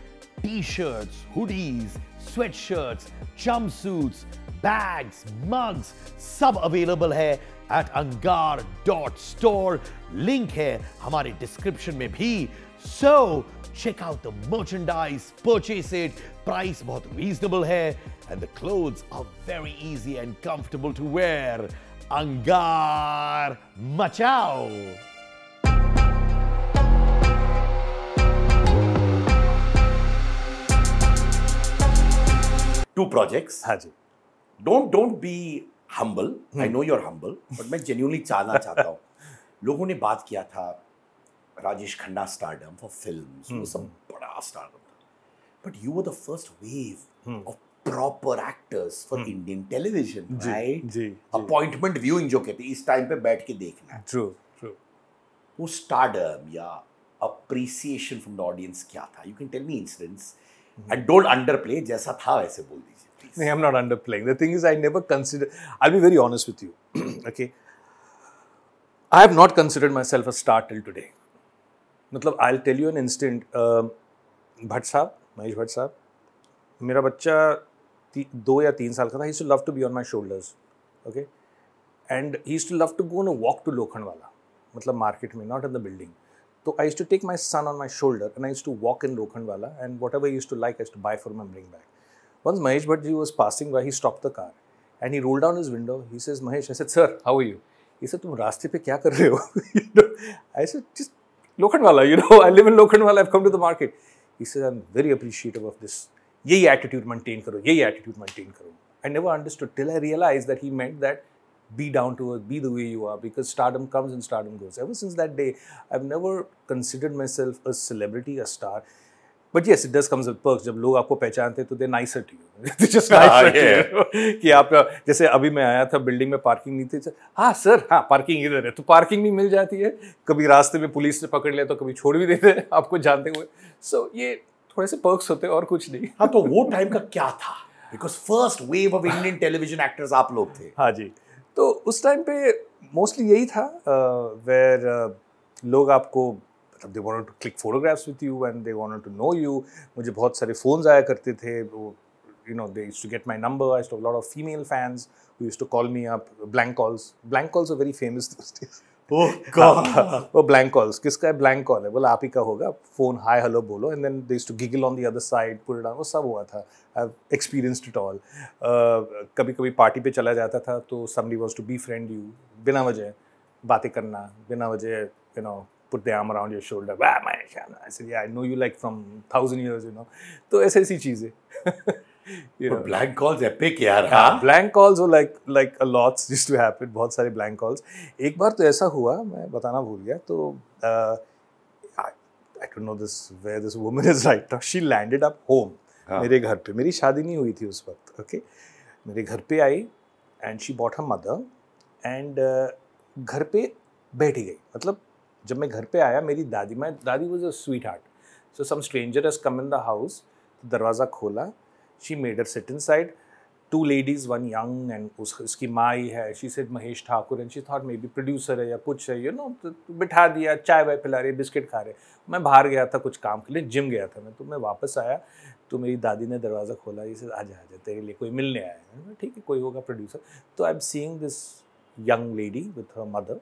T shirt hoodies sweatshirt jumpsuit bags mugs सब अवेलेबल है at Angaar dot store link है हमारे डिस्क्रिप्शन में भी so check out the merchandise purchase it price बहुत रीजनेबल है and the clothes are very easy and comfortable to wear. Angar Machao! Two projects. Haji. Don't don't be humble. Hmm. I know you're humble, but I genuinely चाहना चाहता हूँ. लोगों ने बात किया था Rajesh Khanna stardom for film वो hmm, सब hmm. बड़ा स्टारडम था but you were the first wave of proper actors for Indian television right appointment viewing जो कहते हैं इस टाइम पे बैठ के देखना ट्रू ट्रू वो स्टारडम या अप्रिसिएशन फ्रॉम द ऑडियंस क्या था you can tell me incidents and don't underplay जैसा था वैसे बोल दीजिए No, I'm not underplaying. The thing is, I never consider. I'll be very honest with you. okay. I have not considered myself a star till today. मतलब I tell you an instant Bhatt साहब महेश भट्ट साहब मेरा बच्चा दो या तीन साल का था he on love to be on my shoulders okay and he to love to go on walk to Lokhandwala मतलब मार्केट में नॉट इन द बिल्डिंग तो I to take my son on my shoulder and I to walk in Lokhandwala and whatever use to like I to buy for my bring back Once Mahesh Bhattji was passing by, he stopped the car and he rolled down his window. He says, Mahesh, I said, sir, how are you? He said, तुम रास्ते पे क्या कर रहे हो I said, just Lokhandwala, you know, I live in Lokhandwala, I've come to the market. He said, I'm very appreciative of this यही एटीट्यूड मेंटेन करो यही एटीट्यूड मेंटेन करो I never understood till I realise that he meant that be down to earth be the way you are because because comes comes and goes ever since that day I I've never considered myself a celebrity, a star. But yes, it does comes with perks. जब लोग आपको पहचानते हैं तो दे नाइसर टू टू कि आप जैसे अभी मैं आया था बिल्डिंग में पार्किंग नहीं थी तो, हाँ सर हाँ पार्किंग इधर है तो पार्किंग भी मिल जाती है कभी रास्ते में पुलिस ने पकड़ लिया तो कभी छोड़ भी देते हैं आपको जानते हुए सो so, ये थोड़े से पर्क्स होते और कुछ नहीं हाँ तो वो टाइम का क्या था because first wave of Indian television actors आप लोग थे हाँ जी तो उस टाइम पे मोस्टली यही था वेर लोग आपको मतलब they wanted to click photographs with you and they wanted to know you मुझे बहुत सारे फ़ोन्स आया करते थे you know they to get my number I lot of female fans who use to call me up blank calls blank calls a very famous दोस्त Oh, वो ब्लैंक कॉल्स किसका है ब्लैंक कॉल है बोला आप ही का होगा फोन हाय हेलो बोलो and then they to giggle on the other side पूरे वो सब हुआ था आई एक्सपीरियंस्ड इट ऑल कभी कभी पार्टी पे चला जाता था तो समी was to be friend you बिना वजह बातें करना बिना वजह you know put the arm around your shoulder I know you like from thousand years you know तो ऐसी ऐसी चीज़ें you know. But blank calls epic यार हाँ blank calls वो like like a lots used to happen बहुत सारे blank calls एक बार तो ऐसा हुआ मैं बताना भूल गया तो uh, I, I don't know this where this woman is right now she landed up home हाँ. मेरे घर पे मेरी शादी नहीं हुई थी उस वक्त ओके okay? मेरे घर पे आई एंड शी बॉट हम मदर एंड घर पे बैठी गई मतलब जब मैं घर पे आया मेरी दादी मैं दादी was a sweetheart so some stranger has come in the house दरवाज़ा खोला she made her her side two ladies one young and उसकी us, uski है she She Mahesh Thakur and she thought maybe producer है या कुछ है यू नो तो बिठा दिया चाय वाय पिला रही बिस्किट खा रहे मैं बाहर गया था कुछ काम के लिए जिम गया था मैं तो मैं वापस आया तो मेरी दादी ने दरवाज़ा खोला आ जा आ आजा तेरे लिए कोई मिलने आया है ठीक है कोई होगा प्रोड्यूसर तो I am seeing this young lady with her mother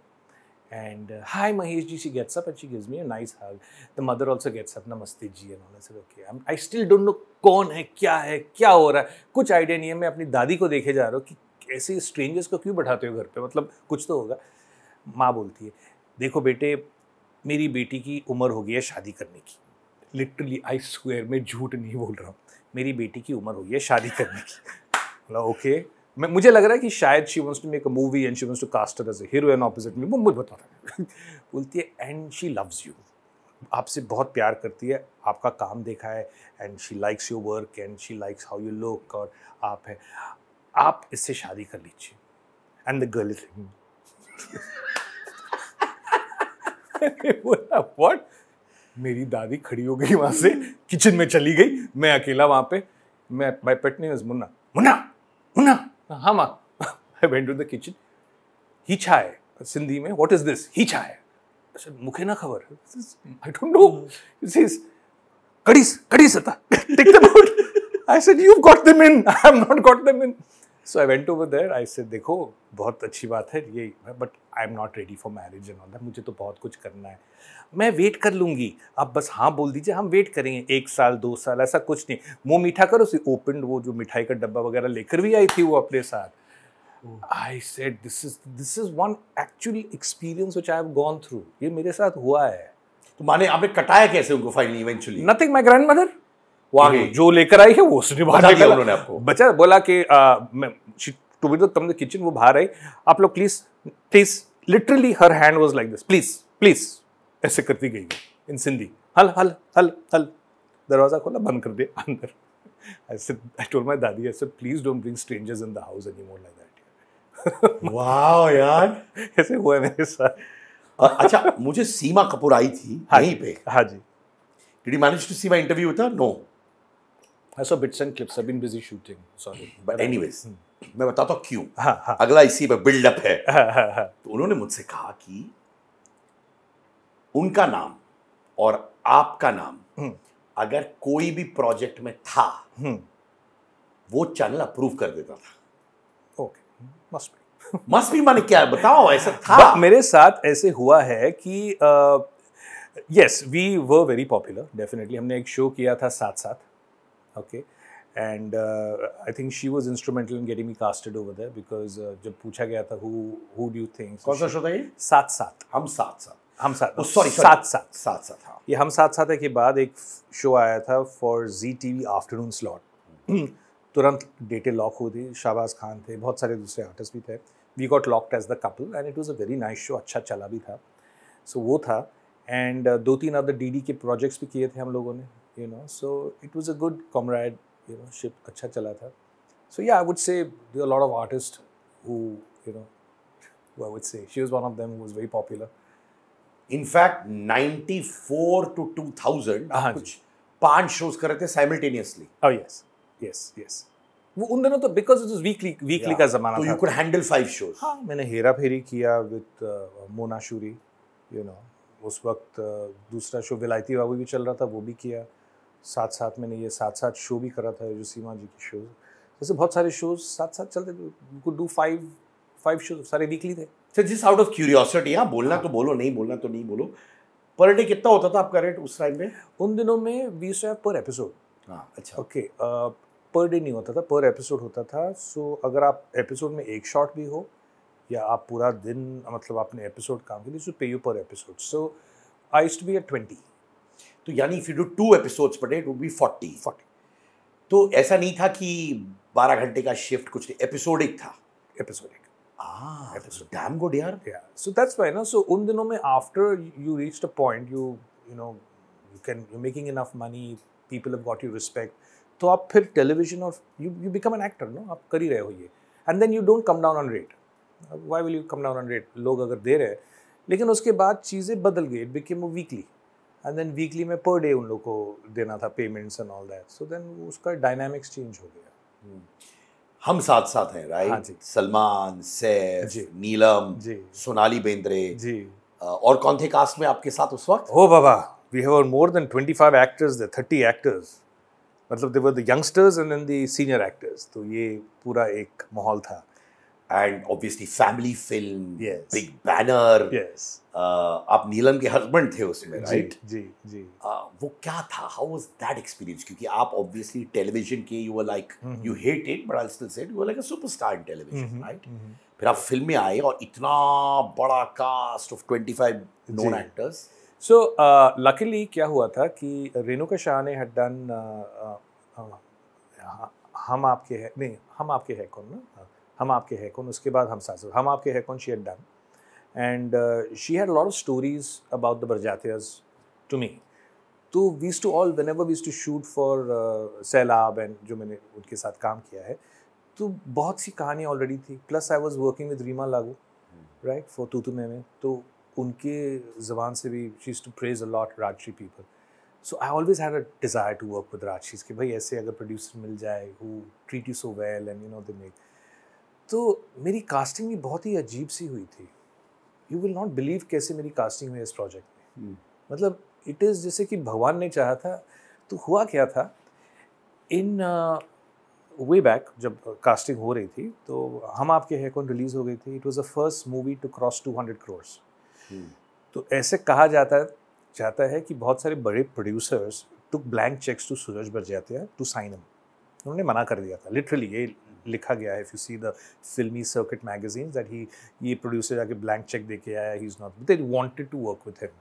And uh, hi, Mahesh ji. She gets up and she gives me a nice hug. The mother also gets up, Namaste ji. And all I said, okay. I'm, I still don't know कौन है क्या है क्या हो रहा है कुछ आइडिया नहीं है मैं अपनी दादी को देखे जा रहा हूँ कि ऐसे स्ट्रेंजर्स को क्यों बैठाते हो घर पे मतलब कुछ तो होगा माँ बोलती है देखो बेटे मेरी बेटी की उम्र हो गई है शादी करने की लिटरली आई स्क्वेयर में झूठ नहीं बोल रहा हूँ मेरी बेटी की उम्र हो गई है शादी करने की बोला ओके okay. मैं मुझे लग रहा है कि शायद she wants to make a movie and she wants to cast as a heroine opposite me मुझे बता रहा बोलती है एंड शी लव्स यू आपसे बहुत प्यार करती है आपका काम देखा है and she likes your work and she likes how you look और आप है आप इससे शादी कर लीजिए एंड द गर्ल इज बोला व्हाट मेरी दादी खड़ी हो गई वहां से किचन में चली गई मैं अकेला वहां पे मैं my pet name is Munna Munna Munna हाँ माँ I went to the kitchen he छा है सिंधी में वॉट इज दिस ही छा है मुखे ना खबर I don't know this is कड़ी कड़ी सता take the board I said you have got them in I have not got them in so I went over there I say देखो बहुत अच्छी बात है ये but I am not ready for marriage and all that मुझे तो बहुत कुछ करना है मैं वेट कर लूँगी आप बस हाँ बोल दीजिए हम वेट करेंगे एक साल दो साल ऐसा कुछ नहीं मुँह मीठा करो सी ओपन वो जो मिठाई का डब्बा वगैरह लेकर भी आई थी वो अपने साथ I said this is this is one actually experience which I have gone through ये मेरे साथ हुआ है तो माने आपने कटाया कैसे उनको finally eventually nothing my grandmother जो लेकर आई है वो उसने बाहर निकाला उन्होंने आपको बचा बोला कि टू बी दम द किचन वो बाहर आई आप लोग please please literally her hand was like this please please ऐसे करती गई इन सिंधी हल हल हल हल दरवाज़ा खोला बंद कर दिया अंदर I said, I told my daddy, I said, please don't bring strangers in the house anymore like that. wow, यार ऐसे हुआ मेरे साथ अच्छा मुझे सीमा कपूर आई थी हाँ, वहीं पे हाँ जी did you manage to see my interview no I saw bits and clips. I've been busy shooting. Sorry. But anyways, hmm. मैं बताता हूँ क्यों हाँ, हाँ. अगला इसी पे बिल्डअप है हाँ, हाँ, हाँ. तो उन्होंने मुझसे कहा कि उनका नाम और आपका नाम हम्म। अगर कोई भी प्रोजेक्ट में था हम्म। वो चैनल अप्रूव कर देता था okay must be must be माने क्या बताओ ऐसा था मेरे साथ ऐसे हुआ है कि yes we were very popular definitely हमने एक शो किया था साथ साथ okay and uh, I think she was instrumental in getting me casted over there because uh, jab pucha gaya tha who who do you think कौन सा शो था ये saath saath हम साथ साथ हम साथ sorry, साथ साथ साथ साथ हाँ ये हम साथ साथ के बाद एक शो आया था for Zee TV afternoon slot तुरंत डेटे लॉक हो गई शाहबाज खान थे बहुत सारे दूसरे आर्टिस्ट भी थे we got locked as the couple and it was a very nice show अच्छा चला भी था सो so, वो था एंड uh, दो तीन अदर डी डी के प्रोजेक्ट्स भी किए थे हम लोगों ने you know so it was a good comrade you know ship अच्छा चला था so yeah I would say lot of artist who you know I would say she was one of them was very popular in fact ninety four to two thousand कुछ पांच शोज करे थे साइमल्टेनियसली यस यस यस वो उन दिनों तो because it is weekly weekly का जमाना you could handle five shows हाँ मैंने हेरा फेरी किया with uh, Mona you know उस वक्त uh, दूसरा शो विलायती बाबू भी चल रहा था वो भी किया साथ साथ मैंने ये साथ साथ शो भी करा था जो सीमा जी की शोज जैसे बहुत सारे शोज साथ साथ चलते थे could do five five shows सारे वीकली थे सर जिस आउट ऑफ क्यूरियोसिटी हाँ बोलना हाँ. तो बोलो नहीं बोलना तो नहीं बोलो पर डे कितना होता था आपका रेट उस टाइम में उन दिनों में वी सो पर एपिसोड हाँ अच्छा ओके पर डे नहीं होता था पर एपिसोड होता था सो so, अगर आप एपिसोड में एक शॉट भी हो या आप पूरा दिन मतलब आपने एपिसोड काम के लिए सो pay you per episode so I to be at twenty तो यानी if you do two episodes per day it would be forty forty तो ऐसा नहीं था कि बारह घंटे का शिफ्ट कुछ नहीं एपिसोडिक था एपिसोडिक डैम गुड यार सो दैट्स Yeah. ना सो उन दिनों में after you reach after point you you know you can you making can you're making enough money, people have got तो आप फिर टेलीविजन और you you become an actor no आप कर ही रहे हो ये and then you don't come down on rate why will you come down on rate लोग अगर दे रहे हैं लेकिन उसके बाद चीज़ें बदल गई it became weekly and then weekly में पर डे उन लोग को देना था payments and all that so then उसका डायनामिक्स चेंज हो गया हम्म। हम साथ साथ हैं राइट हाँ सलमान सैफ नीलम सोनाली बेंद्रे जी और कौन थे कास्ट में आपके साथ उस वक्त हो बाबा we have more than 25 actors they 30 actors मतलब they were the youngsters and then the senior actors तो ये पूरा एक माहौल था and obviously family film, yes. big banner. Yes. Uh, आप नीलम के हस्बैंड थे उसमें राइट जी जी uh, वो क्या था हाउ वाज दैट एक्सपीरियंस क्योंकि आप ऑब्वियसली टेलीविजन के you were like you hate it but I still said you were like a superstar in television right फिर आप फिल्म में आए और इतना बड़ा cast of 25 non actors so luckily क्या हुआ था कि रेणुका शाह ने had done uh, uh, uh, हम आपके हैं नहीं हम आपके हैं कौन ना हम आपके है कौन उसके बाद हम सासर हम Aapke Hai Kaun she had done and she had lot of stories about the Barjatyas to me तो we used to all whenever we used to shoot for Sailaab and जो मैंने उनके साथ काम किया है तो बहुत सी कहानियाँ ऑलरेडी थी plus I was working with Reema Lagoo right for तू में तो उनके जबान से भी she to praise a lot people so I always had a desire to work with Rajshris के भाई ऐसे अगर प्रोड्यूसर मिल जाए who treat you so well and you know they make तो मेरी कास्टिंग भी बहुत ही अजीब सी हुई थी यू विल नॉट बिलीव कैसे मेरी कास्टिंग हुई इस प्रोजेक्ट में hmm. मतलब इट इज़ जैसे कि भगवान ने चाहा था तो हुआ क्या था इन वे बैक जब कास्टिंग हो रही थी तो हम आपके है कौन रिलीज़ हो गई थी it was a first movie to cross two hundred crores तो ऐसे कहा जाता है जाता है कि बहुत सारे बड़े producers to blank cheques to Sooraj हैं टू साइन एम उन्होंने मना कर दिया था लिटरली ये लिखा गया है इफ़ यू सी द फिल्मी सर्किट मैगजीन दैट ही ये प्रोड्यूसर जाके ब्लैंक चेक दे के आया he is not they wanted to work with him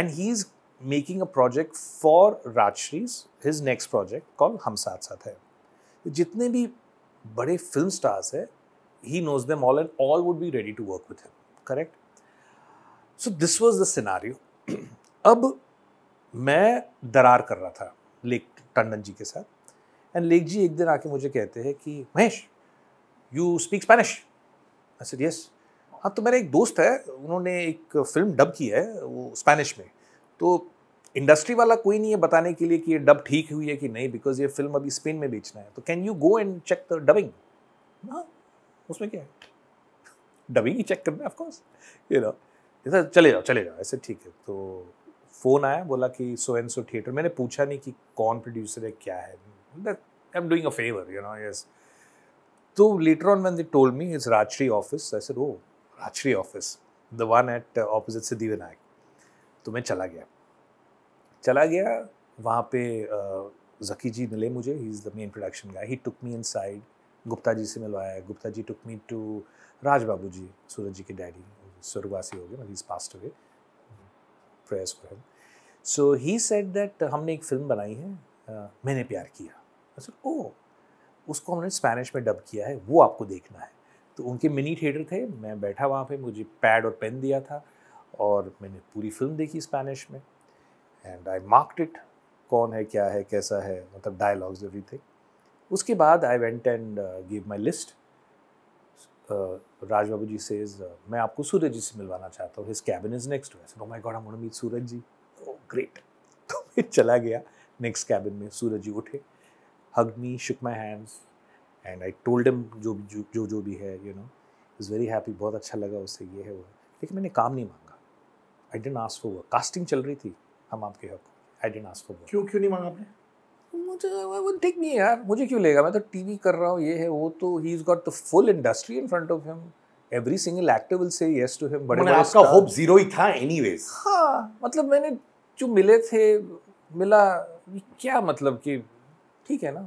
and he is making a project for Rajshris his next project call हम साथ साथ है जितने भी बड़े फिल्म स्टार्स है he knows them all and all would be ready to work with him correct so this was the scenario अब मैं दरार कर रहा था लेक टंडन जी के साथ एंड लेख जी एक दिन आके मुझे कहते हैं कि Mahesh you speak Spanish sir yes हाँ तो मेरा एक दोस्त है उन्होंने एक फिल्म डब की है वो स्पेनिश में तो इंडस्ट्री वाला कोई नहीं है बताने के लिए कि ये डब ठीक हुई है कि नहीं बिकॉज ये फिल्म अभी स्पेन में बेचना है तो can you go and check the dubbing हाँ उसमें क्या है डबिंग ही चेक करना ऑफकोर्स ये ना ऐसा चले जाओ चले जाओ ऐसे ठीक है तो फ़ोन आया बोला कि सो एंड सो थिएटर मैंने पूछा नहीं कि कौन प्रोड्यूसर है क्या है that I'm doing a favor, you know, yes. So later on when they told me it's Rajshri office, I said, oh, Rajshri office, the one at uh, opposite Siddhivinayak. तो मैं चला गया चला गया वहाँ पे जकी जी मिले मुझे he is the main production guy he took me inside Gupta ji से मिलवाया गुप्ता जी टुक मी टू राज बाबू जी सूरज जी के डैडी स्वर्गवासी हो गए मतलब इज पास्ट हुए prayers for him so he said that हमने एक फिल्म बनाई है uh, मैंने प्यार किया I said, oh, उसको हमने स्पेनिश में डब किया है वो आपको देखना है तो उनके मिनी थिएटर थे मैं बैठा वहाँ पे मुझे पैड और पेन दिया था और मैंने पूरी फिल्म देखी स्पेनिश में एंड आई मार्क्ड इट कौन है क्या है कैसा है मतलब डायलॉग्स एवरी थिंग उसके बाद I went and give my list Raj Babu ji says मैं आपको सूरज जी से मिलवाना चाहता हूँ his cabin is next to god meet Suraj ji great तो मैं चला गया नेक्स्ट कैबिन में सूरज जी उठे hugged me, shook my hands, and I told him जो जो जो भी है you know is very happy बहुत अच्छा लगा उससे ये है वो लेकिन मैंने काम नहीं मांगा I didn't ask for work casting चल रही थी हम आपके हक I didn't ask for work क्यों क्यों नहीं मांगा आपने मुझे वो ठीक नहीं यार मुझे क्यों लेगा मैं तो टीवी कर रहा हूँ ये है वो तो he is got the full industry in front of him every single actor will say yes to him बड़े आपका होप जीरो ही था एनीवेज हाँ मतलब मैंने जो मिले थे मिला क्या मतलब कि ठीक है ना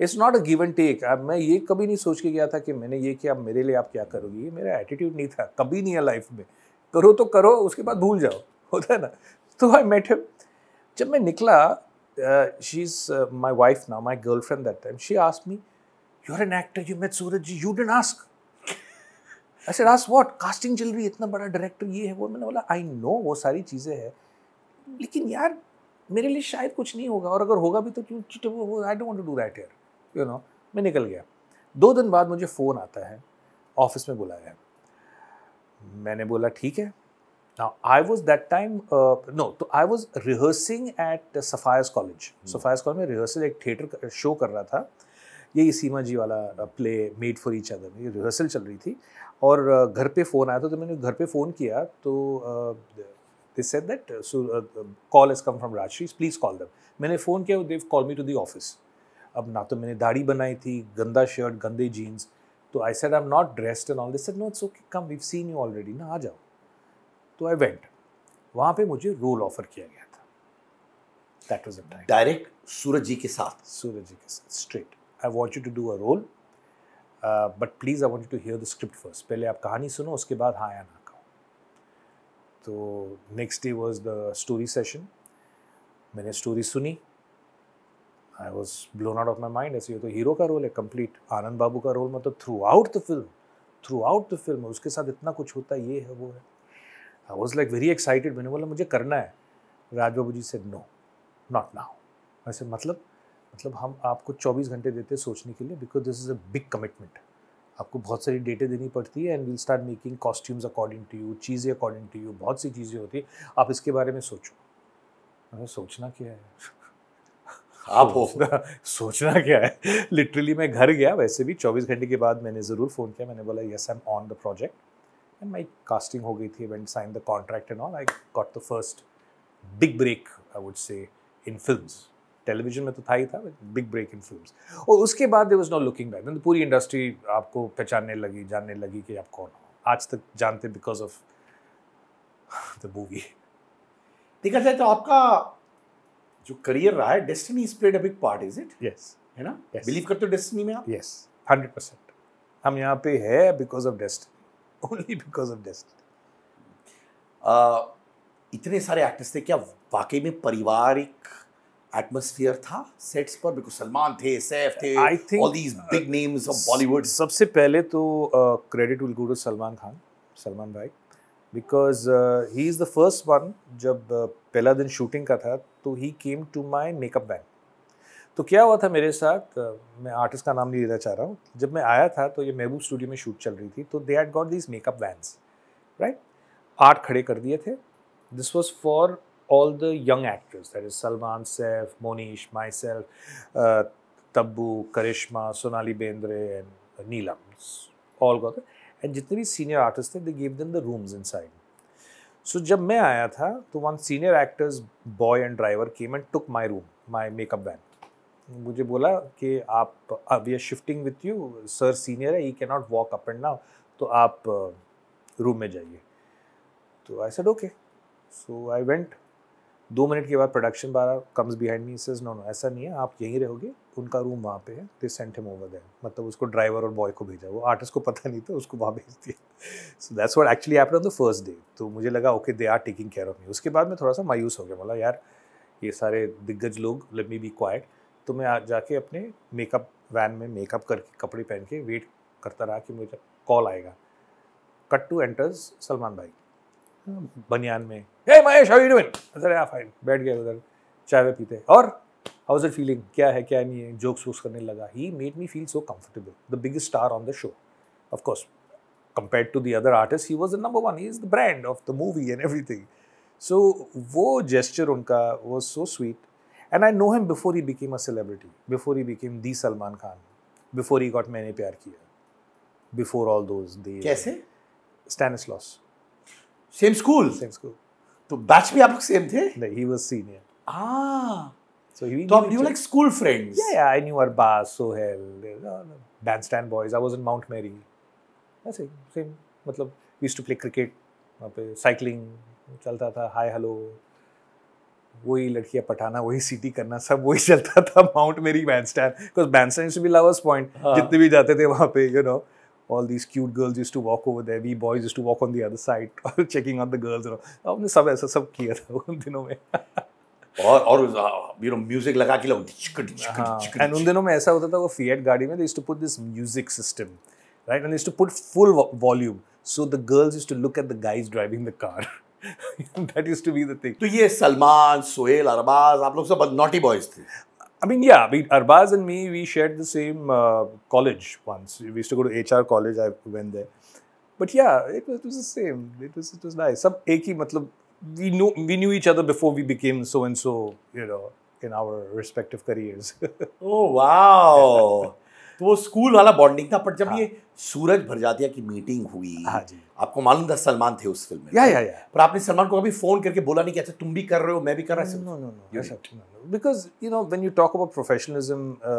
it's not a give and take अब मैं ये कभी नहीं सोच के गया था कि मैंने ये किया मेरे लिए आप क्या करोगे ये मेरा एटीट्यूड नहीं था कभी नहीं है लाइफ में करो तो करो उसके बाद भूल जाओ होता है ना तो आई मेट हिम जब मैं निकला शी इज़ माई वाइफ ना my girlfriend that time she ask me you are an actor you met Suraj ji you didn't ask I ask what casting चल रही है इतना बड़ा डायरेक्टर ये है वो मैंने बोला आई नो वो सारी चीज़ें हैं लेकिन यार मेरे लिए शायद कुछ नहीं होगा और अगर होगा भी तो क्यों I don't to do that here you know मैं निकल गया दो दिन बाद मुझे फ़ोन आता है ऑफिस में बुलाया है मैंने बोला ठीक है ना I was that time no तो I I rehearsing at Sophia's college Sophia's college में रिहर्सल एक थिएटर शो कर रहा था यही सीमा जी वाला play made for each other ये रिहर्सल चल रही थी और uh, घर पे फ़ोन आया था तो मैंने घर पे फ़ोन किया तो uh, they said दैट uh, so uh, call has come from Rajshree's, please मैंने फ़ोन किया Dev call me to the office अब ना तो मैंने दाढ़ी बनाई थी गंदा शर्ट गंदे जीन्स तो I said I am not dressed and all this no it's okay come we've seen you already ना आ जाओ तो आई वेंट वहाँ पे मुझे रोल ऑफर किया गया था that was a time direct Suraj ji के साथ सूरज जी के साथ straight I want you to do a role but please I want to hear the script first पहले आप कहानी सुनो उसके बाद हाँ या ना तो next day was the story session मैंने स्टोरी सुनी I was blown out of my mind ऐसे ये तो हीरो का रोल है कम्प्लीट आनंद बाबू का रोल मतलब throughout the film throughout the film उसके साथ इतना कुछ होता है ये है वो है I was like very excited मैंने बोला मुझे करना है राज बाबू जी से नो नॉट नाउ वैसे मतलब मतलब हम आपको 24 घंटे देते सोचने के लिए because this is a big commitment आपको बहुत सारी डेटे देनी पड़ती है and we'll start making costumes according to you चीज़ें अकॉर्डिंग टू यू बहुत सी चीज़ें होती है आप इसके बारे में सोचो मैंने सोचना क्या है आप हो सोचना क्या है लिटरली मैं घर गया वैसे भी 24 घंटे के बाद मैंने ज़रूर फ़ोन किया मैंने बोला yes I am on the project and my casting हो गई थी went sign the contract and all I got the first big break I would say in films television में तो था ही था बिग ब्रेक इन फिल्म और उसके बाद there was not looking back मतलब पूरी इंडस्ट्री आपको पहचानने लगी जानने लगी कि आप कौन हो आज तक जानते बिकॉज ऑफ द मूवी देखा जाए तो आपका जो करियर रहा है destiny is played a big part is it yes है ना yes. बिलीव करते हो डेस्टिनी में आप यस हंड्रेड परसेंट हम यहाँ पे है because of destiny only because of destiny इतने सारे एक्टर्स थे क्या वाकई में पारिवारिक एटमोस्फियर था सेट्स पर बिकॉज सलमान थे सैफ थे I think all these big names of Bollywood सबसे पहले तो credit will go to Salman Khan Salman भाई because he is the first one जब uh, पहला दिन शूटिंग का था तो he came to my makeup van तो क्या हुआ था मेरे साथ uh, मैं आर्टिस्ट का नाम नहीं लेना चाह रहा हूँ जब मैं आया था तो ये महबूब स्टूडियो में शूट चल रही थी तो they had got these makeup vans right आठ खड़े कर दिए थे this was for all the young actors, that is Salman Sef, Monish, myself, uh, Tabu, Karishma, Sonali Bendre, and uh, Neelam, all got it. And jitne bhi senior artists they gave them the rooms inside. So jab main aaya tha, to one senior actor's boy and driver came and took my room, my makeup van. मुझे बोला कि आप we are shifting with you sir senior है he can not walk up and now तो आप रूम में जाइए तो I said okay so I went दो मिनट के बाद प्रोडक्शन बारा comes behind me says no no ऐसा नहीं है आप यहीं रहोगे उनका रूम वहाँ पे है they sent him over there मतलब उसको ड्राइवर और बॉय को भेजा वो आर्टिस्ट को पता नहीं था उसको वहाँ भेज दिया so that's what actually happened on the first day तो मुझे लगा okay they are taking care of me उसके बाद मैं थोड़ा सा मायूस हो गया बोला यार ये सारे दिग्गज लोग लेट मी बी क्वाइट तो मैं जाके अपने मेकअप वैन में मेकअप करके कपड़े पहन के वेट करता रहा कि मुझे कॉल आएगा कट टू एंटर्स सलमान भाई बनियान में hey Mahesh how you doing sir yeah fine बैठ गए उधर चाय वे पीते और हाउ इज इट फीलिंग क्या है क्या नहीं है जोक्स वोक्स करने लगा he made me feel so comfortable the biggest star on the show of course compare to the other artist he was the number one he is the brand of the movie and everything so वो जेस्चर उनका was so sweet and I know him before he became a celebrity before he became the Salman Khan before he got मैंने प्यार किया बिफोर ऑल दोज कैसे स्टैनिस loss same school same school तो बैच भी आप लोग सेम थे नहीं ही वाज सीनियर आ सो ही तो आप you like school friends yeah yeah I knew our Arbaaz Sohail stand boys I was in Mount Mary that's it same मतलब we used to play cricket वहां पे साइकिलिंग चलता था हाय हेलो वही लड़कियां पटाना वही सिटी करना सब वही चलता था Mount Mary Bandstand because Bandstand be lovers point जितने भी जाते थे वहां पे you you know know, all these cute girls used to walk over there we boys used to walk on the other side checking on the girls and all हमने सब ऐसा सब किया था उन दिनों में और और यू नो म्यूजिक लगा के लोग एंड हाँ, उन दिनों में ऐसा होता था वो फिएट गाड़ी में they used to put this music system right and used to put full volume so the girls used to look at the guys driving the car that used to be the thing. तो ये सलमान सोहेल अरबाज आप लोग सब नॉटी बॉयज थे I mean, yeah, we, Arbaz and me, we shared the same uh, college once. We used to go to HR college, I went there. But yeah, it was, it was the same. It was, it was nice. Some ek hi, matlab, we, knew, we knew each other before we became so and so, you know, in our respective careers. oh, wow. तो वो स्कूल वाला बॉन्डिंग था पर जब हाँ। ये सूरज भर जातिया की मीटिंग हुई हाँ जी आपको मालूम था सलमान थे उस फिल्म में या तो या या पर आपने सलमान को कभी फोन करके बोला नहीं कि अच्छा तुम भी कर रहे हो मैं भी कर रहा no no no because you know when you talk about professionalism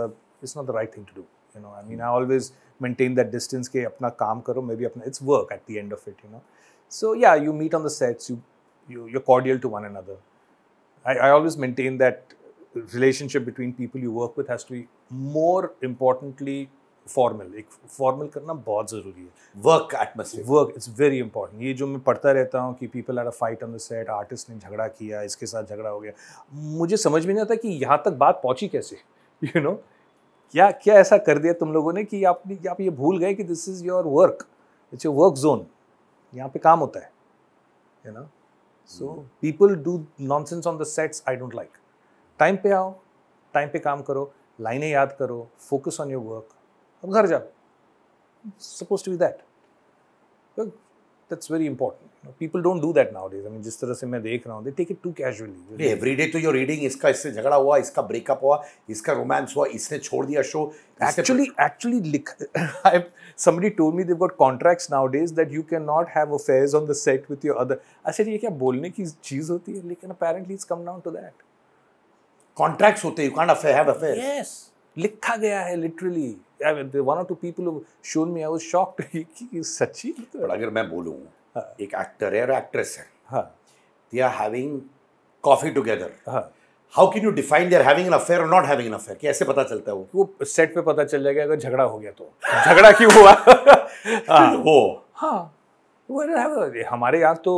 it's not the right thing to do you know I mean I always maintain that distance के अपना काम करो मे बी अपना it's work at the end of it you know so yeah you meet on the sets you you you cordial to one another I I always maintain that relationship between people you work with has to be more importantly formal एक फॉर्मल करना बहुत ज़रूरी है work atmosphere work it's very important ये जो मैं पढ़ता रहता हूँ कि people are a fight on the set artist ने झगड़ा किया इसके साथ झगड़ा हो गया मुझे समझ में नहीं आता कि यहाँ तक बात पहुँची कैसे यू you नो know? क्या क्या ऐसा कर दिया तुम लोगों ने कि आप आप ये भूल गए कि this is your work it's your work zone यहाँ पे काम होता है you know so people do nonsense on the sets I don't like time पे आओ टाइम पे काम करो लाइनें याद करो फोकस ऑन योर वर्क अब घर जाओ suppose to be that that's very important. You know, people don't do that nowadays. I mean, जिस तरह से मैं देख रहा हूँ, they take it too casually. Every day तो you're reading इसका इससे झगड़ा हुआ, इसका ब्रेकअप हुआ, इसका रोमांस हुआ, इसने छोड़ दिया शो. Actually, actually, लिख, I've, somebody told me they've got contracts nowadays that you cannot have affairs on the set with your other. I said ये क्या बोलने की चीज होती है? लेकिन apparently it's come down to that. Contracts होते यू कांट हैव यस लिखा गया है लिटरली आई मीन वन और two people who shown me I was shocked कि सच्ची तो अगर मैं बोलूं हाँ। एक एक्टर है और एक्ट्रेस है they are having coffee together how can you define there having an affair और नॉट हैविंग एन अफेयर कैसे पता चलता है वो वो सेट पे पता चल जाएगा अगर झगड़ा हो गया तो झगड़ा क्यों हुआ हाँ। हाँ। वो हाँ हमारे यहाँ तो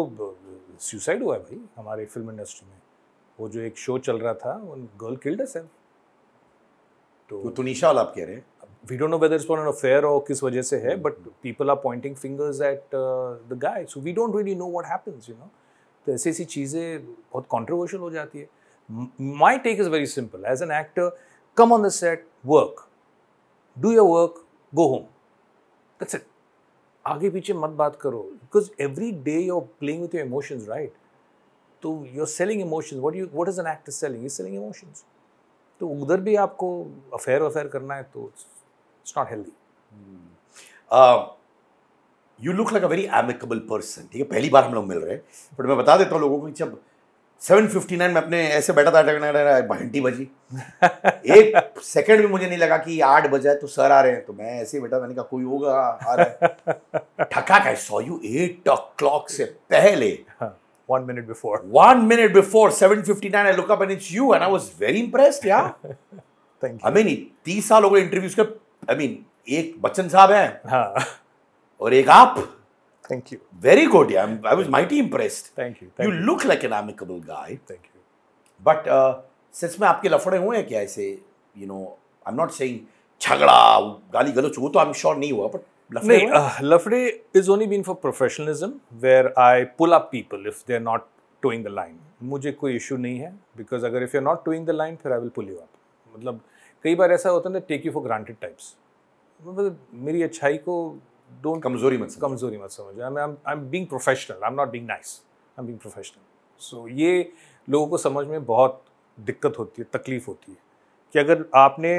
सुसाइड हुआ है भाई हमारे फिल्म इंडस्ट्री में वो जो एक शो चल रहा था गर्ल किल्ड हरसेल्फ तो तुनिशा तो वाला आप कह रहे हैं we don't know whether it's an affair और किस वजह से है but people are pointing fingers at the guy so we don't really know what happens you know तो ऐसी ऐसी चीज़ें बहुत कॉन्ट्रोवर्शियल हो जाती है my take is very simple as an actor come on the set work do your work go home that's it आगे पीछे मत बात करो because every day you are playing with your emotions right तो you are selling emotions what you what is an actor selling you selling emotions तो उधर भी आपको अफेयर अफेयर करना है तो it's not healthy you look like a very amicable person ठीक है पहली बार हम लोग मिल रहे हैं बट मैं बता देता हूँ लोगों को जब सेवन फिफ्टी नाइन में अपने ऐसे बैठा था घंटी बजी एक सेकंड भी मुझे नहीं लगा कि आठ बजे है तो सर आ रहे हैं तो मैं ऐसे ही बैठा मैंने कहा कोई होगा आ रहा है ठका का सॉ यू एट क्लॉक से पहले हाँ। One minute before. One minute before 7:59, I look up and it's you, and I was very impressed. Yeah. Thank you. I mean, तीस साल हो गए इंटरव्यूज के. I mean, एक बच्चन साहब हैं. हाँ. और एक आप. Thank you. Very good. Yeah, I'm, I was mighty impressed. Thank you. Thank you, you look like an amicable guy. Thank you. But uh, since मैं आपके लफड़े हुए हैं क्या ऐसे? You know, I'm not saying झगड़ा गाली गलोच वो तो I'm sure नहीं हुआ but Lafde no, uh, Lafde is only been for professionalism where I pull up people if they're not toeing the line मुझे कोई इशू नहीं है बिकॉज अगर if you not toeing the line फिर I will pull you up मतलब कई बार ऐसा होता है ना take you for granted types मतलब मेरी अच्छाई को डोंट कमजोरी मत कमजोरी मत समझ I am being professional I am not being nice I am being professional so ये लोगों को समझ में बहुत दिक्कत होती है तकलीफ होती है कि अगर आपने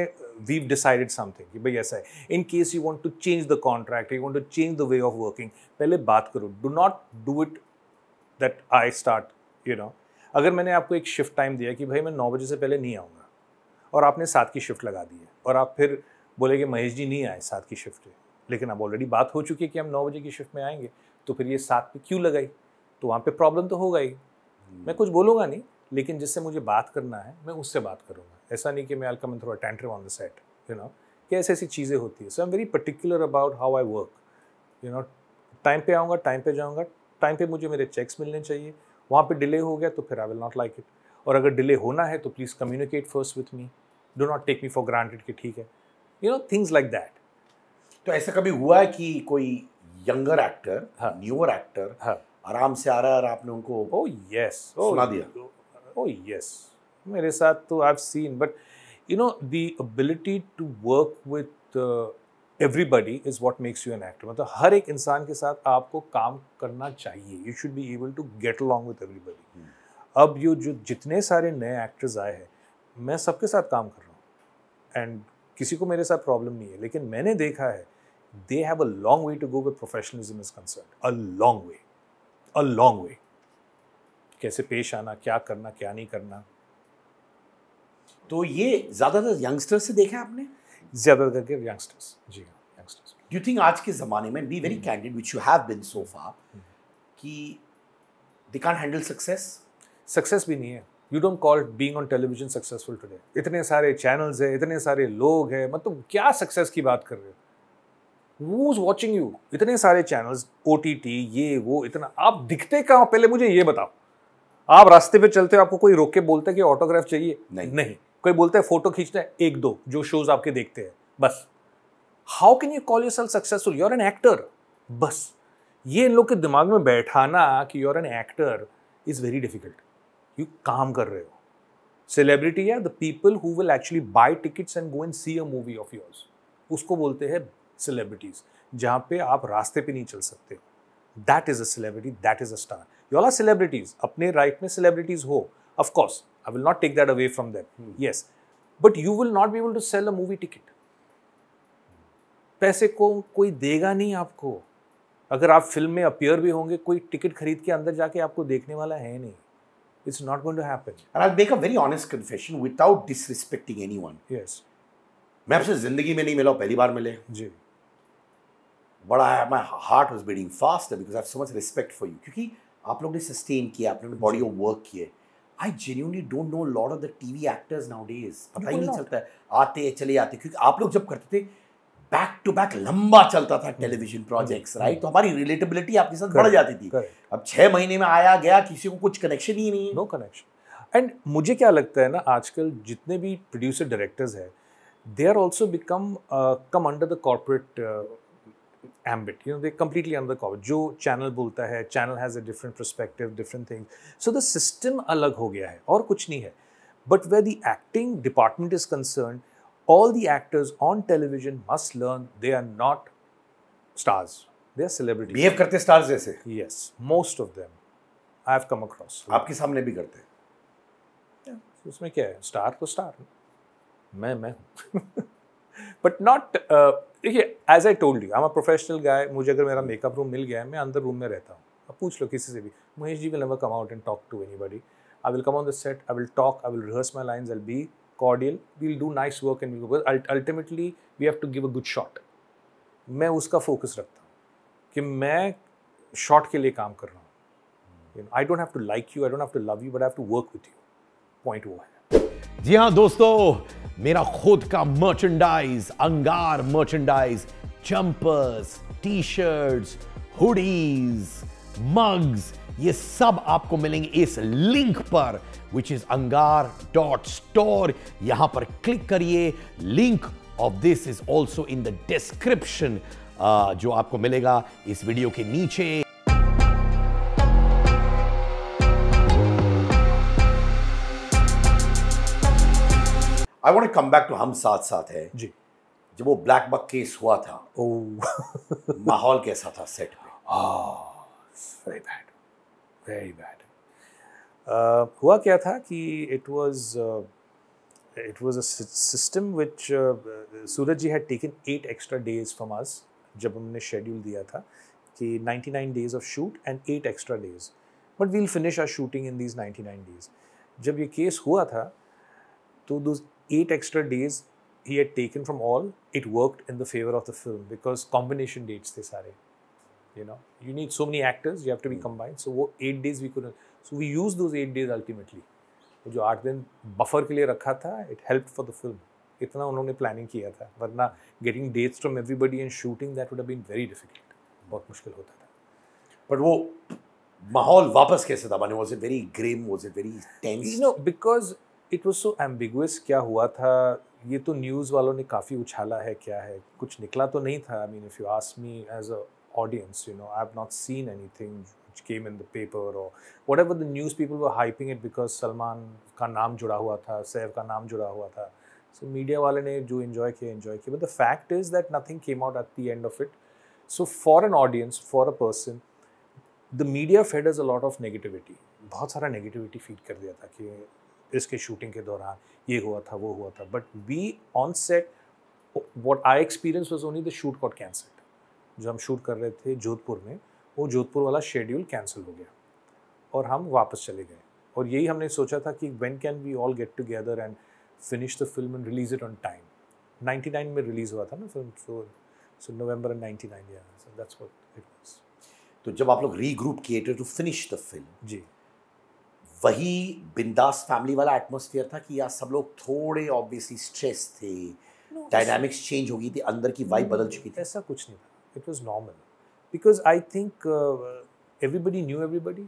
वी डिसाइडेड समथिंग कि भाई ऐसा है in case you want to change the contract you want to change the way of working पहले बात करो do not do it that I start you know अगर मैंने आपको एक शिफ्ट टाइम दिया कि भाई मैं नौ बजे से पहले नहीं आऊँगा और आपने सात की शिफ्ट लगा दी है और आप फिर बोले कि महेश जी नहीं आए सात की शिफ्ट है लेकिन अब ऑलरेडी बात हो चुकी है कि हम नौ बजे की शिफ्ट में आएंगे तो फिर ये सात पे क्यों लगाई तो वहाँ पे प्रॉब्लम तो होगा ही मैं hmm. कुछ बोलूँगा नहीं लेकिन जिससे मुझे बात करना है मैं उससे बात करूँगा ऐसा नहीं कि मैं I come throw on the set you know कि ऐसी ऐसी चीज़ें होती है so I am very particular about how I work you know time पे आऊँगा टाइम पे जाऊँगा टाइम पे मुझे मेरे चेक्स मिलने चाहिए वहाँ पे डिले हो गया तो फिर I will not like it और अगर डिले होना है तो please communicate first with me do not take me for granted कि ठीक है you know things like that तो ऐसा कभी हुआ है कि कोई यंगर एक्टर हाँ न्यूअर एक्टर हाँ आराम से आ रहा है और आपने उनको ओ oh, यस oh, सुना दिया ओ oh, यस मेरे साथ तो I have seen but you know the ability to work with everybody is what makes you an actor मतलब हर एक इंसान के साथ आपको काम करना चाहिए you should be able to get along with everybody अब यू जो जितने सारे नए एक्टर्स आए हैं मैं सबके साथ काम कर रहा हूँ एंड किसी को मेरे साथ प्रॉब्लम नहीं है लेकिन मैंने देखा है they have a long way to go with professionalism is concern a long way a long way कैसे पेश आना क्या करना क्या नहीं करना तो ये ज़्यादातर यंगस्टर्स से देखा आपने ज़्यादातर के यंगस्टर्स जी यंगस्टर्स डू थिंक आज के ज़माने में be very candid which you have been so far कि they can handle success success भी नहीं है you don't call being on television successful today इतने सारे चैनल्स हैं इतने सारे लोग हैं मतलब क्या सक्सेस की बात कर रहे हो वो इज वॉचिंग यू इतने सारे चैनल्स ओ टी टी ये वो इतना आप दिखते कहाँ पहले मुझे ये बताओ आप रास्ते पे चलते हो आपको कोई रोक के बोलते है कि ऑटोग्राफ चाहिए नहीं नहीं कोई बोलते हैं फोटो खींचना है एक दो जो शोज आपके देखते हैं बस how can you call yourself successful you're an actor बस ये इन लोग के दिमाग में बैठाना कि you're an actor is very difficult you काम कर रहे हो सेलिब्रिटी है the people who will actually buy tickets and go and see a movie of yours उसको बोलते हैं सेलिब्रिटीज जहाँ पे आप रास्ते पे नहीं चल सकते हो that is a celebrity that is a star you are celebrities अपने राइट में सेलिब्रिटीज हो of course I will not take that away from them. Hmm. Yes. But you will not be able to sell a movie ticket पैसे को कोई देगा नहीं आपको अगर आप फिल्म में अपियर भी होंगे कोई टिकट खरीद के अंदर जाके आपको देखने वाला है नहीं it's not going to happen and I make a very honest confession without disrespecting any yes मैं आपसे जिंदगी में नहीं मिला पहली बार मिले जी बड़ा है my heart was beating fast because I so much respect for you क्योंकि आप लोग ने सस्टेन किया आप लोगों ने बॉडी ऑफ वर्क किए I genuinely don't know lot of the TV actors nowadays पता ही नहीं चलता आते चले आते क्योंकि आप लोग जब करते थे बैक टू बैक लंबा चलता था टेलीविजन प्रोजेक्ट्स राइट तो हमारी रिलेटेबिलिटी आपके साथ बढ़ जाती थी अब छह महीने में आया गया किसी को कुछ कनेक्शन ही नहीं नो कनेक्शन एंड मुझे क्या लगता है ना आजकल जितने भी प्रोड्यूसर डायरेक्टर्स हैं they are also become come under the corporate ambit. You know, they're completely under the cover. Jo channel बोलता hai, channel has a different perspective, different thing. So the system alag ho gaya hai, aur kuch nahi hai. But where the acting department is concerned, all the actors on television must learn they are not stars they are celebrities behave karte stars jaise yes most of them i have come across aapke samne bhi karte hain yeah, usme kya hai star to star Main, main. But not uh, देखिए as I told you I am a professional guy मुझे अगर मेरा मेकअप रूम मिल गया है मैं अंदर रूम में रहता हूँ अब पूछ लो किसी से भी Mahesh ji will never come out and talk to anybody I will come on the set I will talk I will rehearse my lines I be cordial we'll do nice work and we'll ultimately we have to give a good shot मैं उसका फोकस रखता हूँ कि मैं शॉट के लिए काम कर रहा हूँ I don't have to like you I don't have to love you but I have to work with you point वो है जी हाँ दोस्तों मेरा खुद का merchandise Angaar merchandise jumpers T shirts hoodies mugs ये सब आपको मिलेंगे इस लिंक पर which is Angaar dot store यहां पर क्लिक करिए link of this is also in the description जो आपको मिलेगा इस वीडियो के नीचे I want come back to हम साथ साथ है जी जब वो ब्लैक बक केस हुआ था माहौल कैसा था set very bad very bad हुआ क्या था कि it was it was a system which Suraj ji had taken eight extra days from us जब हमने शेड्यूल दिया था कि 99 days of shoot and eight extra days but we'll finish our shooting in these 99 days जब ये केस हुआ था तो eight extra days he had taken from all, it worked in the favor of the film because combination dates they sare. You know, you need so many actors, you have to be combined. So वो eight days we couldn't. So we used those eight days ultimately. वो जो आठ दिन बफर के लिए रखा था, it helped for the film. इतना उन्होंने प्लानिंग किया था वरना getting dates from everybody and shooting that would have been very difficult बहुत मुश्किल होता था बट वो माहौल वापस कैसे था माने was it very grim was it very tense no because it was so ambiguous क्या हुआ था ये तो न्यूज़ वालों ने काफ़ी उछाला है क्या है कुछ निकला तो नहीं था I mean if you ask me as a no I have not seen anything came in the paper और whatever the news people were hyping it because Salman का नाम जुड़ा हुआ था सैफ का नाम जुड़ा हुआ था सो so, मीडिया वाले ने जो इन्जॉय किया इन्जॉय किया but the fact is that nothing came out at the end of it so for an audience for a person the media fed a lot of negativity बहुत सारा नेगेटिविटी फीड कर दिया था कि इसके शूटिंग के दौरान ये हुआ था वो हुआ था but we on set what I experience was only the shoot got cancel जो हम शूट कर रहे थे जोधपुर में वो जोधपुर वाला शेड्यूल कैंसिल हो गया और हम वापस चले गए और यही हमने सोचा था कि when can we all get together and finish the film and release it on time 99 में रिलीज़ हुआ था ना फिल्म सो सो नवंबर 99 या so that's what it was तो जब आप लोग रीग्रुप किए टू फिनिश द फिल्म जी वही बिंदास फैमिली वाला एटमोसफियर था कि यार सब लोग थोड़े ऑब्वियसली स्ट्रेस थे डायनामिक्स चेंज हो गई थी अंदर की वाइब बदल चुकी थी ऐसा कुछ नहीं था it was normal because I think everybody new everybody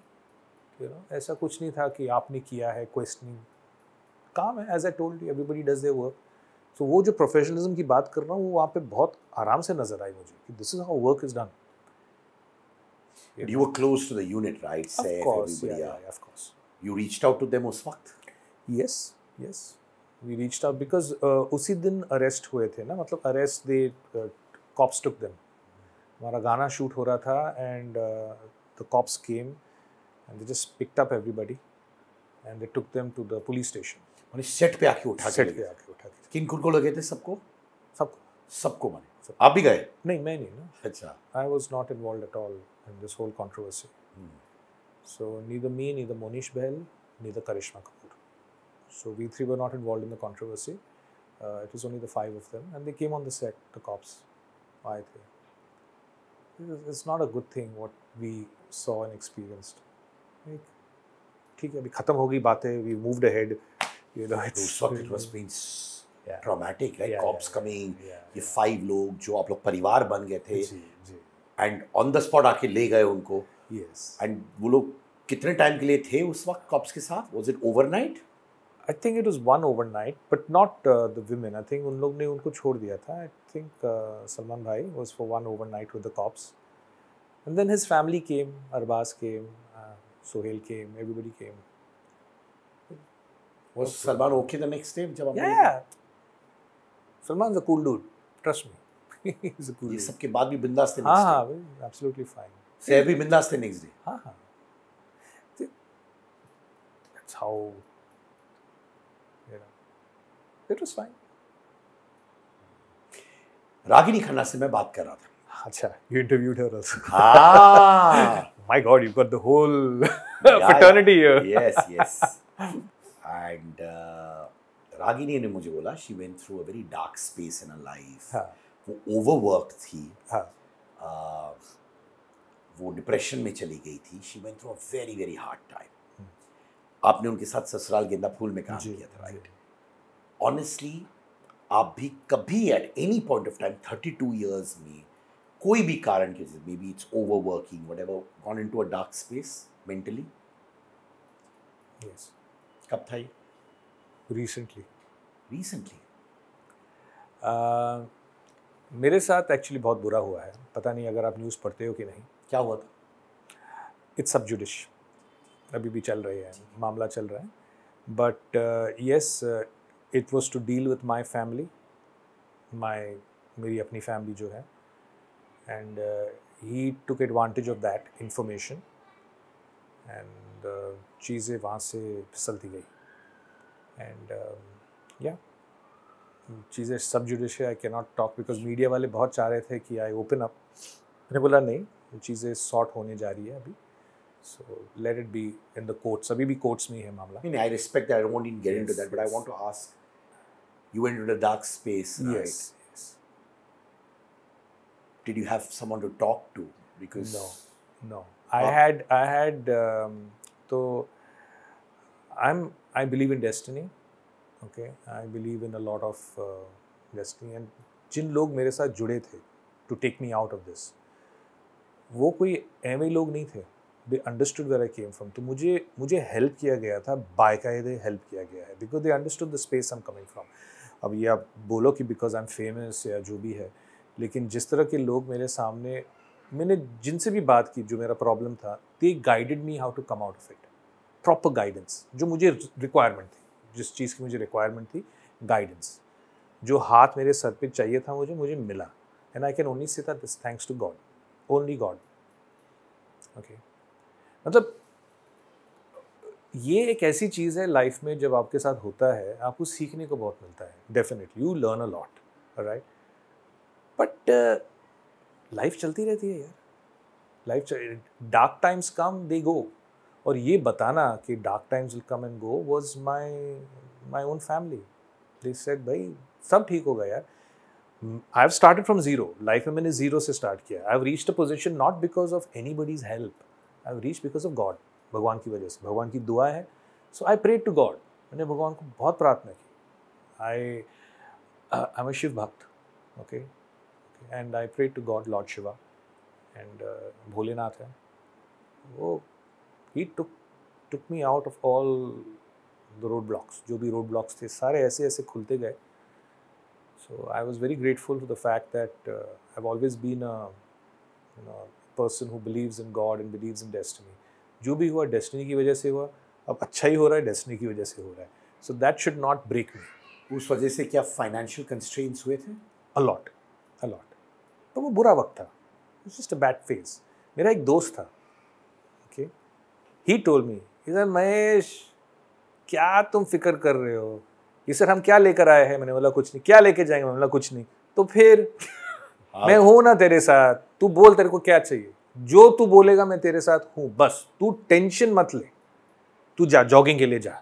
you know ऐसा कुछ नहीं था कि आपने किया है क्वेश्चनिंग काम है as I told everybody does they work तो वो जो प्रोफेशनलिज्म की बात कर रहा हूँ वो वहाँ पे बहुत आराम से नजर आई मुझे कि this is how work is done you were close to the unit, right? Of Saif, you reach out to them उस वक्त yes yes we reach out because उसी दिन अरेस्ट हुए थे ना मतलब arrest they cops took them हमारा गाना शूट हो रहा था and the cops came and they just picked up everybody and they took them to the police station मैंने सेट पे आके उठा सेट पे आके उठा के किन कुन को लगे थे सबको सबको सबको माने सब, आप भी गए नहीं मैं नहीं ना अच्छा I was not involve at all in this whole controversy So neither me, neither Monish Behl, neither Karishma Kapoor. So we three were not involved in the controversy. Uh, it was only the five of them, and they came on the set, the cops, I think. It's not a good thing what we saw and experienced. Like, we moved अभी खत्म know, गई बातें we moved ahead you know it's it was been traumatic like cops Yeah. ये फाइव लोग जो आप लोग परिवार बन गए थे And on the spot आके ले गए उनको यस एंड वो लोग कितने टाइम के लिए थे उस वक्त कॉप्स के साथ was it overnight I think it was one overnight but not the women I think उन लोग ने उनको छोड़ दिया था आई थिंक सलमान भाई was for one overnight with the cops and then his family came Arbaaz came Sohail came everybody came Was okay. Uh, तो Salman okay the next जब yeah, Salman Salman's a cool dude. Trust me. He's a cool ये dude. सबके बाद भी बिंदास थे हाँ हाँ absolutely fine So every bindas the next day. That's how, you know, it was fine. Ragini Khanna से मैं बात कर रहा था अच्छा you interviewed her also my god you got the whole yes yes and Ragini ने मुझे बोला she went through a very dark space in a life वो ओवरवर्क थी uh, वो डिप्रेशन में चली गई थी she went through a very very hard time आपने उनके साथ ससुराल गेंदा फूल में काम किया था राइट ऑनेस्टली आप भी कभी at any point of time thirty two years में कोई भी कारण के maybe it's over working whatever gone into a dark space mentally कब था ये रिसेंटली रिसेंटली uh, मेरे साथ एक्चुअली बहुत बुरा हुआ है पता नहीं अगर आप न्यूज़ पढ़ते हो कि नहीं क्या हुआ था इट्स सब जुडिश अभी भी चल रही है मामला चल रहा है but yes it was to deal with my family my मेरी अपनी फैमिली जो है and he took advantage of that information and चीज़ें वहाँ से फिसलती गई एंड या चीज़ें sub judice I cannot talk because media वाले बहुत चाह रहे थे कि आई ओपन अप मैंने बोला नहीं चीज़ें सॉर्ट होने जा रही है अभी so let it be in the courts abhi bhi courts mein hai mamla i mean i respect that i don't want to get yes, into that but yes. i want to ask you went into the dark space right yes, yes did you have someone to talk to because no no i uh, had i had um, to i'm i believe in destiny okay i believe in a lot of uh, destiny and जिन लोग मेरे साथ जुड़े थे to take me out of this वो कोई एम लोग नहीं थे they understood where I came from तो मुझे मुझे हेल्प किया गया था बायकायदे हेल्प किया गया है because they understood the space I am coming from अब ये आप बोलो कि बिकॉज आई एम फेमस या जो भी है लेकिन जिस तरह के लोग मेरे सामने मैंने जिनसे भी बात की जो मेरा प्रॉब्लम था they guided me how to come out of it proper guidance जो मुझे रिक्वायरमेंट थी जिस चीज़ की मुझे रिक्वायरमेंट थी गाइडेंस जो हाथ मेरे सर पे चाहिए था मुझे मुझे मिला and I can only say that this thanks to God only God okay मतलब ये एक ऐसी चीज़ है लाइफ में जब आपके साथ होता है आपको सीखने को बहुत मिलता है definitely you learn a lot right but life चलती रहती है यार life dark times come they go और ये बताना कि dark times will come and go was my my own family they said भाई सब ठीक होगा यार I have started from zero life में मैंने जीरो से स्टार्ट किया I have reach a position not because of any buddies help I have reach because of God भगवान की वजह से भगवान की दुआ है so I pray to God मैंने भगवान को बहुत प्रार्थना की आई आई एम अ शिव भक्त okay and I pray to God Lord Shiva and Bholenath है वो he took took me out of all the road blocks जो भी रोड ब्लॉक्स थे सारे ऐसे ऐसे खुलते गए So I was very grateful to the fact that uh, I've always been a you know, person who believes in God and believes in destiny. जो भी हुआ डेस्टिनी की वजह से हुआ अब अच्छा ही हो रहा है डेस्टिनी की वजह से हो रहा है so that should not break me उस वजह से क्या फाइनेंशियल कंस्ट्रेंट्स हुए थे अलॉट अलॉट तो वो बुरा वक्त था जस्ट अ बैड फेज मेरा एक दोस्त था ओके ही टोल मी इधर महेश क्या तुम फिक्र कर रहे हो कि सर हम क्या लेकर आए हैं मैंने बोला कुछ नहीं क्या लेके जाएंगे मैंने बोला कुछ नहीं तो फिर हाँ। मैं हूं ना तेरे साथ तू बोल तेरे को क्या चाहिए जो तू बोलेगा मैं तेरे साथ हूं बस तू टेंशन मत ले तू जा जॉगिंग के लिए जा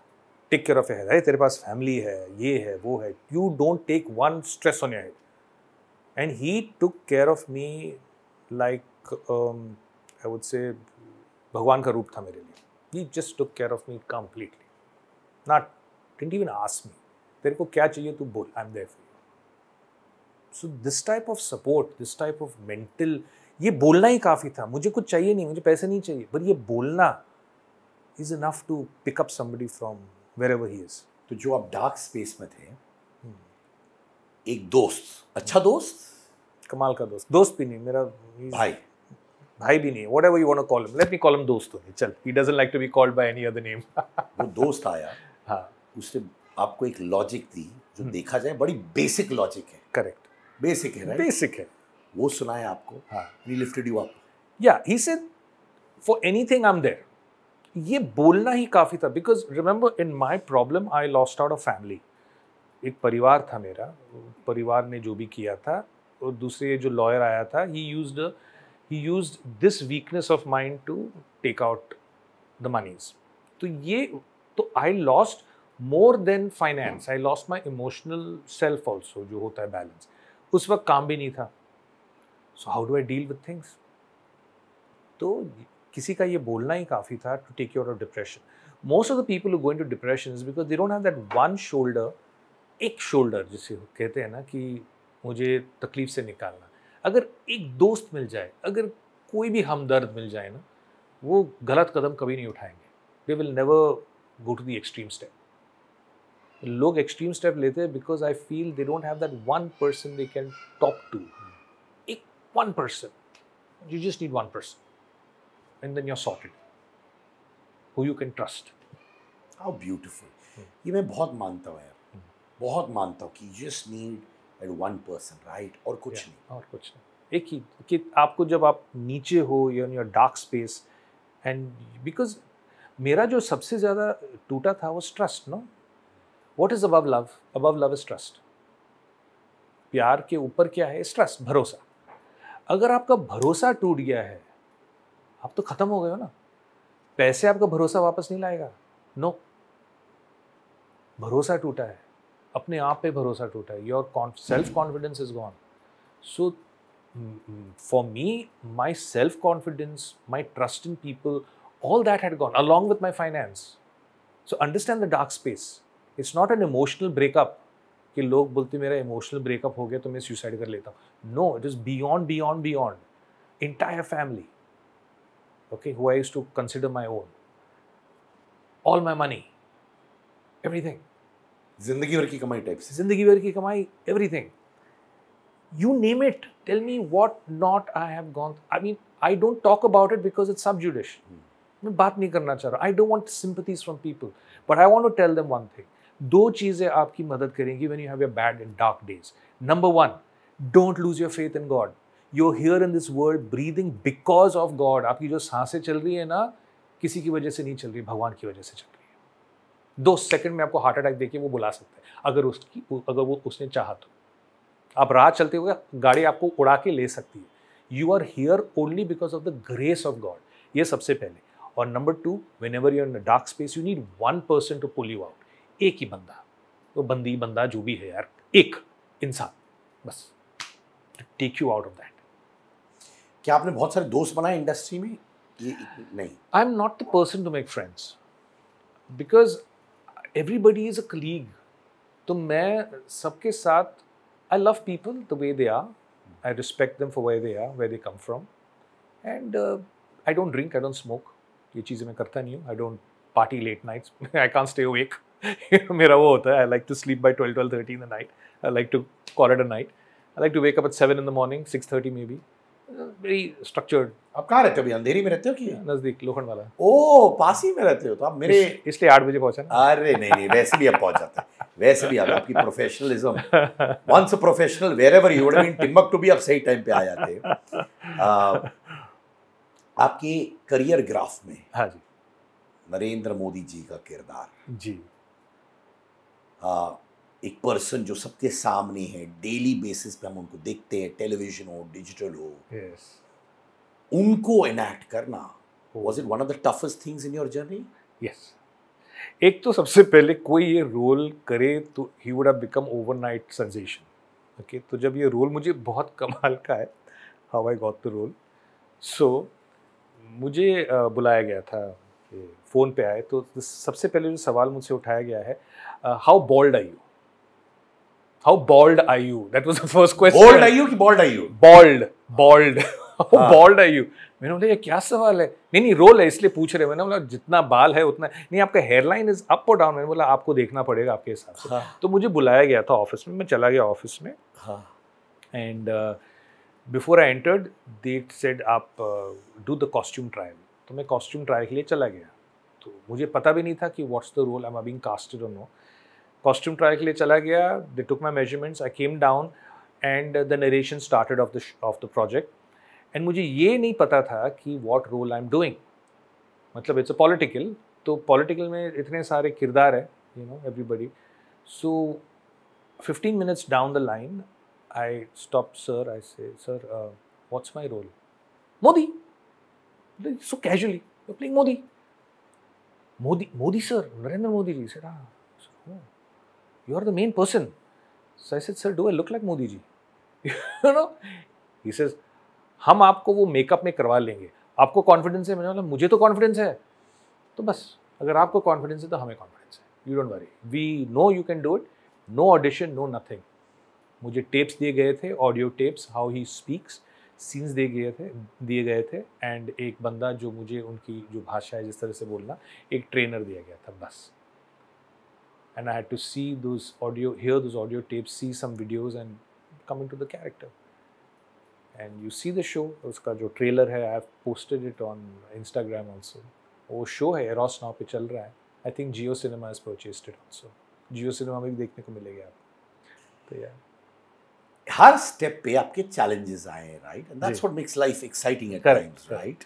टेक केयर ऑफ हेड अरे तेरे पास फैमिली है ये है वो है you don't take one stress on your head and he took care of me like I would say भगवान का रूप था मेरे लिए he just took care of me completely not didn't even ask me तेरे को क्या चाहिए तू बोल I am there for you so this type of support this type of mental ये बोलना ही काफ़ी था मुझे कुछ चाहिए नहीं मुझे पैसे नहीं चाहिए पर ये बोलना is enough to pick up somebody from wherever he is तो जो आप डार्क स्पेस में थे hmm. एक दोस्त अच्छा दोस्त कमाल का दोस्त दोस्त भी नहीं मेरा भाई भाई भी नहीं whatever you want call let me call दोस्त होने चल he doesn't like to be called by any other name वो दोस्त आया हाँ उसने आपको एक लॉजिक दी जो हम्म। देखा जाए बड़ी बेसिक लॉजिक है करेक्ट बेसिक है बेसिक है वो सुनाया आपको हाँ लिफ्टेड यू अप या he said for anything I am there ये बोलना ही काफ़ी था because remember in my problem I lost out of family एक परिवार था मेरा परिवार ने जो भी किया था और दूसरे जो लॉयर आया था he use he use this weakness of mind to take out the moneys तो ये तो I lost more than finance I loss my emotional self also जो होता है बैलेंस उस वक्त काम भी नहीं था so how do I deal with things तो किसी का ये बोलना ही काफ़ी था to take your of depression most of the people going to depression is because they don't have that one shoulder एक शोल्डर जिसे कहते हैं ना कि मुझे तकलीफ से निकालना अगर एक दोस्त मिल जाए अगर कोई भी हमदर्द मिल जाए ना वो गलत कदम कभी नहीं उठाएंगे they will never go to the extreme step लोग एक्सट्रीम स्टेप लेते हैं because I feel they don't have that one person they can talk to एक one person you just need one person and then you're sorted who you can trust how beautiful ये मैं बहुत मानता हूँ यार हम्म। बहुत मानता हूँ कि you just need at one person right और कुछ yeah, नहीं और कुछ नहीं एक ही कि आपको जब आप नीचे हो या your dark space and because मेरा जो सबसे ज़्यादा टूटा था वो ट्रस्ट ना what is above love above love is trust प्यार के ऊपर क्या है ट्रस्ट भरोसा अगर आपका भरोसा टूट गया है आप तो खत्म हो गए हो ना पैसे आपका भरोसा वापस नहीं लाएगा नो no. भरोसा टूटा है अपने आप पे भरोसा टूटा है your self confidence is gone so for me my self confidence my trust in people all that had gone along with my finance so understand the dark space it's not an emotional breakup कि लोग बोलते मेरा इमोशनल ब्रेकअप हो गया तो मैं सुसाइड कर लेता हूँ no it is beyond beyond beyond entire family okay who I to consider my own all my money everything जिंदगी भर की कमाई टाइप जिंदगी भर की कमाई everything you name it tell me what not I have gone I mean I don't talk about it because it's sub judice मैं बात नहीं करना चाह रहा I don't want sympathies from people but I want to tell them one thing दो चीज़ें आपकी मदद करेंगी when you have your bad and dark days number one don't lose your faith in God you here in this world breathing because of God आपकी जो सांसें चल रही है ना किसी की वजह से नहीं चल रही भगवान की वजह से चल रही है दो सेकंड में आपको हार्ट अटैक देके वो बुला सकता है अगर उसकी अगर वो उसने चाहा तो आप राह चलते हुए गाड़ी आपको उड़ा के ले सकती है you are here only because of the grace of God ये सबसे पहले और number two whenever you in dark space you need one person to pull you out एक ही बंदा वो तो बंदी बंदा जो भी है यार एक इंसान बस take you out of that क्या आपने बहुत सारे दोस्त बनाए इंडस्ट्री में ये नहीं I am not the person to make friends because everybody is a colleague तो मैं सबके साथ I love people the way they are I respect them for way they are way they come from and I don't drink I don't smoke ये चीज़ें मैं करता नहीं हूँ I don't party late nights I can't stay awake मेरा वो होता है I like to sleep by twelve twelve thirty in the night I like to call it a night I like to wake up at seven in the morning six thirty maybe very structured आप कहाँ रहते हो भैया अंधेरी में रहते हो कि नजदीक लोखंड वाला ओ पास ही में रहते हो तो आप मेरे इसलिए आठ बजे पहुंचा अरे नहीं नहीं वैसे भी आप पहुंच जाते वैसे भी आप आपकी professionalism once a professional wherever you would been Timbuktu be आप सही टाइम पे आ जाते uh, आपकी करियर ग्राफ में हाँ जी नरेंद्र मोदी जी का किरदार जी एक पर्सन जो सबके सामने है डेली बेसिस पे हम उनको देखते हैं टेलीविजन हो डिजिटल हो yes. उनको एनैक्ट करना was it one of the toughest things in your journey yes एक तो सबसे पहले कोई ये रोल करे तो he would have become overnight sensation okay तो जब ये रोल मुझे बहुत कमाल का है how I got the role so मुझे बुलाया गया था फ़ोन पे आए तो सबसे पहले जो सवाल मुझसे उठाया गया है uh, how bald are you? How bald are you? That was the first question. Bald are you कि bald are you? Bald, bald. हाँ। how bald are you? मैंने बोला ये क्या सवाल है नहीं नहीं रोल है इसलिए पूछ रहे मैंने बोला जितना बाल है उतना नहीं आपका हेयरलाइन इज अप और डाउन मैंने बोला आपको देखना पड़ेगा आपके हिसाब से हाँ. तो मुझे बुलाया गया था ऑफिस में मैं चला गया ऑफिस में and before I entered they said आप डू द कॉस्ट्यूम ट्रायल तो मैं कॉस्ट्यूम ट्रायल के लिए चला गया तो मुझे पता भी नहीं था कि what's the role I am being casted on no costume trial के लिए चला गया they took my measurements I came down and the narration started of the of the project and मुझे ये नहीं पता था कि what role I am doing मतलब इट्स अ पॉलिटिकल तो पॉलिटिकल में इतने सारे किरदार है you know everybody so fifteen minutes down the line I stop sir I say sir what's my role Modi so casually playing Modi Modi Modi sir Narendra Modi ji sir हाँ you are the main person so I said sir do I look like Modi ji you know he know? हम आपको वो मेकअप में करवा लेंगे आपको कॉन्फिडेंस है मैंने बोला मुझे तो कॉन्फिडेंस है तो बस अगर आपको कॉन्फिडेंस है तो हमें कॉन्फिडेंस है you don't worry we know you can do it no audition no nothing मुझे टेप्स दिए गए थे audio tapes how he speaks scenes दिए गए थे दिए गए थे एंड एक बंदा जो मुझे उनकी जो भाषा है जिस तरह से बोलना एक ट्रेनर दिया गया था बस and I had to see those audio here those audio tape see some videos and coming to the character and you see the show उसका जो ट्रेलर है I have posted it on Instagram also वो शो है एरोस नाव पे चल रहा है I think Jio cinema is purchased also Jio cinema में भी देखने को मिलेगा आपको तो यार हर स्टेप पे आपके चैलेंजेस आए right that's what makes life exciting at times right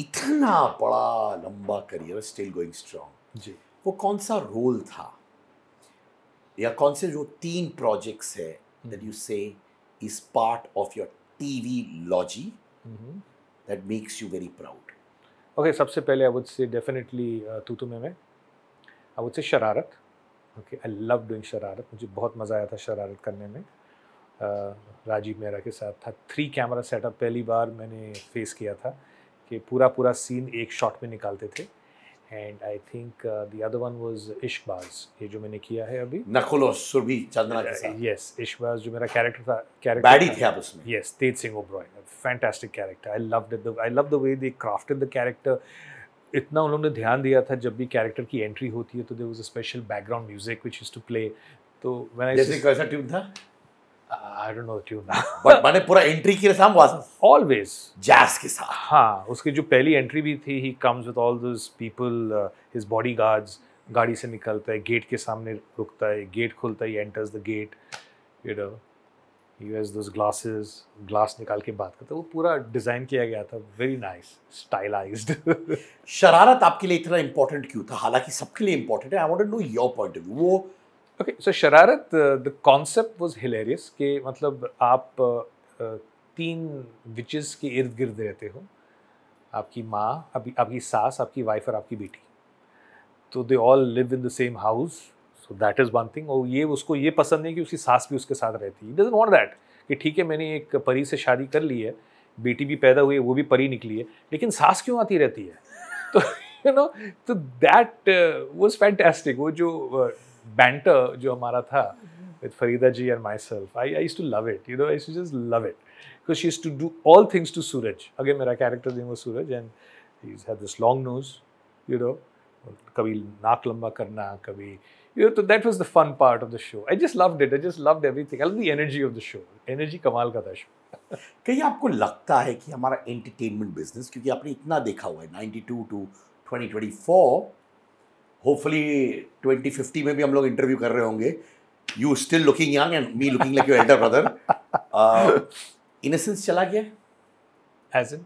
इतना बड़ा लंबा करियर स्टिल गोइंग स्ट्रॉन्ग जी वो कौन सा रोल था या कौन से जो तीन प्रोजेक्ट्स है that you say is part of your trilogy that makes you very proud okay सबसे पहले आई वुड से डेफिनेटली तू मैं मैं आई वुड से शरारत ओके आई लव डूइंग शरारत मुझे बहुत मज़ा आया था शरारत करने में राजीव मेहरा के साथ था थ्री कैमरा सेटअप पहली बार मैंने फेस किया था कि पूरा पूरा सीन एक शॉट में निकालते थे and I think the other one was Ishqbaaz ये जो मैंने किया है अभी नकुलो सुरभि चंद्रा के साथ यस इश्कबाज जो मेरा कैरेक्टर था कैरेक्टर बैडी थे आप उसमें yes Tej Singh Oberoi fantastic character I loved it I love the way they crafted the character इतना उन्होंने ध्यान दिया था जब भी कैरेक्टर की एंट्री होती है तो there was a special background music which is to play तो व्हेन आई जैसे कैसा ट्यून था I don't know tune but मैंने पूरा एंट्री किया था वाज ऑलवेज जैज के साथ हाँ उसकी जो पहली एंट्री भी थी he comes with all this people his bodyguards गाड़ी से निकलता है गेट के सामने रुकता है गेट खुलता है enters the gate you know he has those glasses glass निकाल के बात करता है वो पूरा डिज़ाइन किया गया था वेरी नाइस स्टाइलाइज्ड शरारत आपके लिए इतना इंपॉर्टेंट क्यों था हालांकि सबके लिए इंपॉर्टेंट है I want to know your point of view वो okay so Shararat the concept was hilarious कि मतलब आप uh, uh, तीन विचेस के इर्द गिर्द रहते हो आपकी माँ आपकी आपकी सास आपकी वाइफ और आपकी बेटी तो they all live in the same house so that is one thing और ये उसको ये पसंद नहीं कि उसकी सास भी उसके साथ रहती है डजेंट वॉन्ट दैट कि ठीक है मैंने एक परी से शादी कर ली है बेटी भी पैदा हुई है वो भी परी निकली है लेकिन सास क्यों आती रहती है तो यू नो तो दैट वॉज फैंटेस्टिक वो जो uh, बैंटर जो हमारा था with Farida ji and myself I I too love it you know I just love it because she is to do all things to Suraj अगर मेरा कैरेक्टर नहीं वो Suraj and he have this long nose you know कभी नाक लंबा करना कभी यू नो तो that was the fun part of the show I just love it I just love everything I love the energy of the show energy कमाल का था शो कहीं आपको लगता है कि हमारा एंटरटेनमेंट बिजनेस क्योंकि आपने इतना देखा हुआ है ninety two to twenty twenty four hopefully twenty fifty में भी हम लोग इंटरव्यू कर रहे होंगे you still looking young and me looking like your elder brother innocence चला गया age in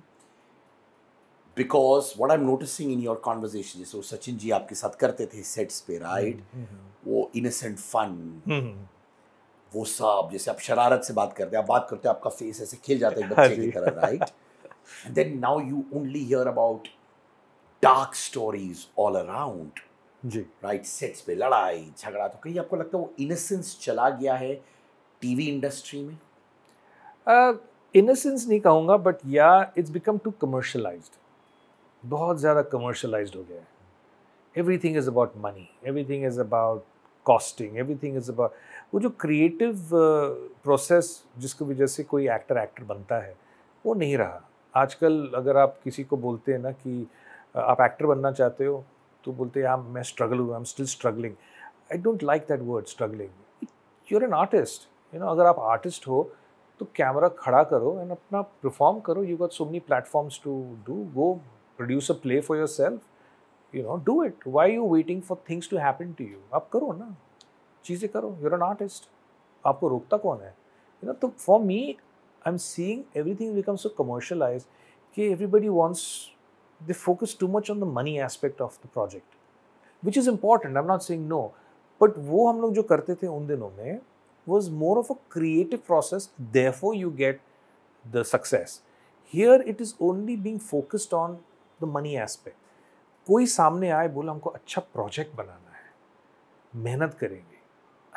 because what I am noticing in your conversation जैसे वो सचिन जी आपके साथ करते थे सेट्स पे राइट हम्म, हम्म, हम्म। वो इनसेंट फन वो सब जैसे आप शरारत से बात करते हैं आप बात करते हैं आपका फेस ऐसे खिल जाता है हाँ बच्चे की तरह right and then now you only hear about dark stories all around जी राइट सेट्स पे लड़ाई झगड़ा तो कहीं आपको लगता है वो इनोसेंस चला गया है टीवी इंडस्ट्री में इनोसेंस uh, नहीं कहूँगा बट या इट्स बिकम टू कमर्शलाइज बहुत ज़्यादा कमर्शलाइज्ड हो गया है everything is about money everything is about costing everything is about वो जो क्रिएटिव प्रोसेस जिसकी वजह से कोई एक्टर एक्टर बनता है वो नहीं रहा आजकल अगर आप किसी को बोलते हैं ना कि आप एक्टर बनना चाहते हो तो बोलते हैं हाँ, मैं स्ट्रगल हुआ I am still struggling I don't like that word struggling you are an artist you know अगर आप आर्टिस्ट हो तो कैमरा खड़ा करो एंड अपना परफॉर्म करो you got so many platforms to do go produce a play for yourself you know do it why you waiting for things to happen to you आप करो ना चीज़ें करो यूर एन आर्टिस्ट आपको रोकता कौन है यू नो तो for me I am seeing everything become so commercialise कि everybody wants they focus too much on the money aspect of the project which is important i'm not saying no but wo hum log jo karte the un dino mein was more of a creative process therefore you get the success here it is only being focused on the money aspect koi samne aaye बोला humko acha project banana hai mehnat karenge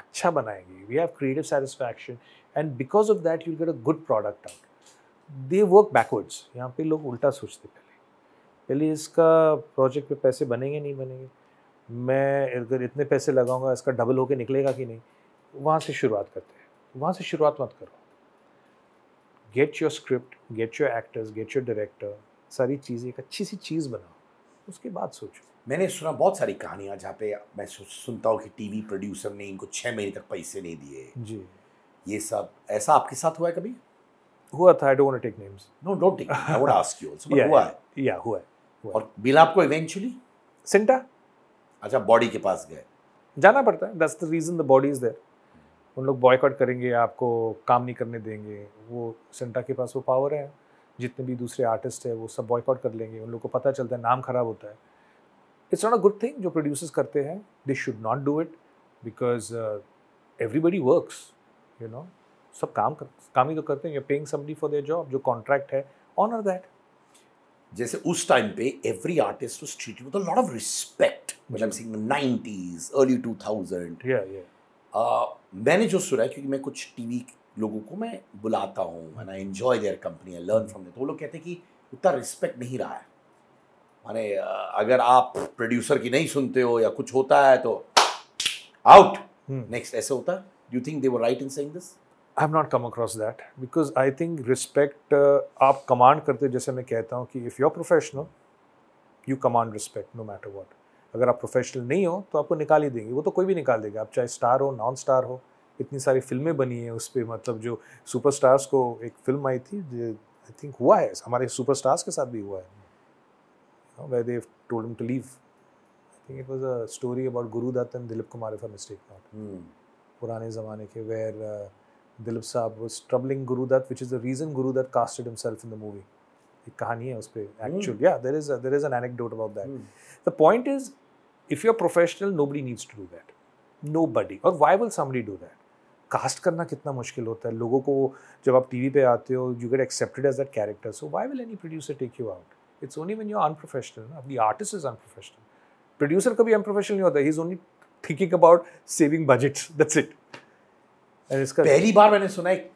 acha banayenge we have creative satisfaction and because of that you'll get a good product out they work backwards yahan pe log ulta sochte हैं पहले इसका प्रोजेक्ट पे पैसे बनेंगे नहीं बनेंगे मैं अगर इतने पैसे लगाऊंगा इसका डबल होके निकलेगा कि नहीं वहाँ से शुरुआत करते हैं वहाँ से शुरुआत मत करो get your script get your actors get your director सारी चीज़ें एक अच्छी सी चीज़ बनाओ उसके बाद सोचो मैंने सुना बहुत सारी कहानियाँ जहाँ पे मैं सुनता हूँ कि टीवी प्रोड्यूसर ने इनको छः महीने तक पैसे नहीं दिए जी ये सब ऐसा आपके साथ हुआ है कभी हुआ था I don't take names no don't take I would ask you also हुआ है या हुआ है और मिला आपको इवेंचुअली सिंटा अच्छा बॉडी के पास गए जाना पड़ता है that's the reason the body is there उन लोग बॉयकॉट करेंगे आपको काम नहीं करने देंगे वो सिंटा के पास वो पावर है जितने भी दूसरे आर्टिस्ट है वो सब बॉयकॉट कर लेंगे उन लोग को पता चलता है नाम खराब होता है it's not a good thing जो प्रोड्यूसर्स करते हैं they should not do it because everybody works you know सब काम कर काम ही तो करते हैं you paying somebody for their job जो कॉन्ट्रैक्ट है ऑनर दैट जैसे उस टाइम पे every artist was treated with a lot of respect when I am seeing 90s early 2000 या या मैंने जो सुना है क्योंकि मैं कुछ टीवी लोगों को मैं बुलाता हूँ and I enjoy their company I learn from there तो वो लोग कहते हैं कि उतना रिस्पेक्ट नहीं रहा है माने uh, अगर आप प्रोड्यूसर की नहीं सुनते हो या कुछ होता है तो आउट नेक्स्ट ऐसे होता do think they were right in saying this I have not come across that because I think respect आप कमांड करते जैसे मैं कहता हूँ कि if you are professional you command respect no matter what अगर आप प्रोफेशनल नहीं हो तो आपको निकाल ही देंगे वो तो कोई भी निकाल देगा आप चाहे स्टार हो नॉन स्टार हो इतनी सारी फिल्में बनी हैं उस पर मतलब जो सुपरस्टार्स को एक फिल्म आई थी आई थिंक हुआ है हमारे सुपरस्टार्स के साथ भी हुआ है told to leave I think it a story about Gurudutt and Dilip Kumar mistake not पुराने ज़माने के वेर दिलीप साहब was troubling Gurudutt which is the reason Gurudutt casted himself in the movie एक कहानी है उस पर एक्चुअल या there is there is an anecdote about that the point is if you are professional nobody needs to do that nobody और Y will somebody do that cast करना कितना मुश्किल होता है लोगों को जब आप टीवी पे आते हो you get accepted as that character so why will any producer take you out it's only one you unprofessional ना the artist is unprofessional producer कभी अनप्रोफेशनल नहीं होता he is only thinking about saving budget that's it पहली बार मैंने सुना एक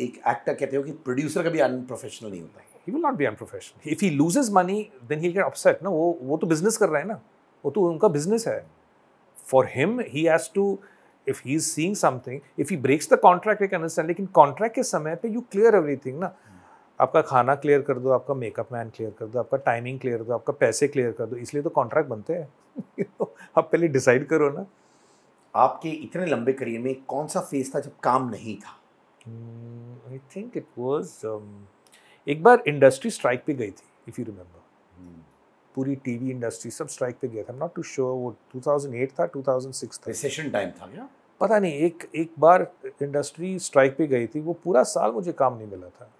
एक एक्टर कहते हो कि प्रोड्यूसर कभी अनप्रोफेशनल नहीं होता he will not be unprofessional if he loses money then he get upset ना वो वो तो बिजनेस कर रहा है ना वो तो उनका बिजनेस है for him he has to if he is seeing something if he breaks the contract I can understand लेकिन कॉन्ट्रैक्ट के समय पे यू क्लियर एवरीथिंग ना आपका खाना क्लियर कर दो आपका मेकअप मैन क्लियर कर दो आपका टाइमिंग क्लियर कर दो आपका पैसे क्लियर कर दो इसलिए तो कॉन्ट्रैक्ट बनते हैं आप पहले डिसाइड करो ना आपके इतने लंबे करियर में कौन सा फेज था जब काम नहीं था आई थिंक इट वॉज एक बार इंडस्ट्री स्ट्राइक पे गई थी इफ़ यू रिमेंबर पूरी टीवी इंडस्ट्री सब स्ट्राइक पे गया था नॉट टू श्योर वो 2008 था 2006 था रिसेशन टाइम था क्या पता नहीं एक एक बार इंडस्ट्री स्ट्राइक पे गई थी वो पूरा साल मुझे काम नहीं मिला था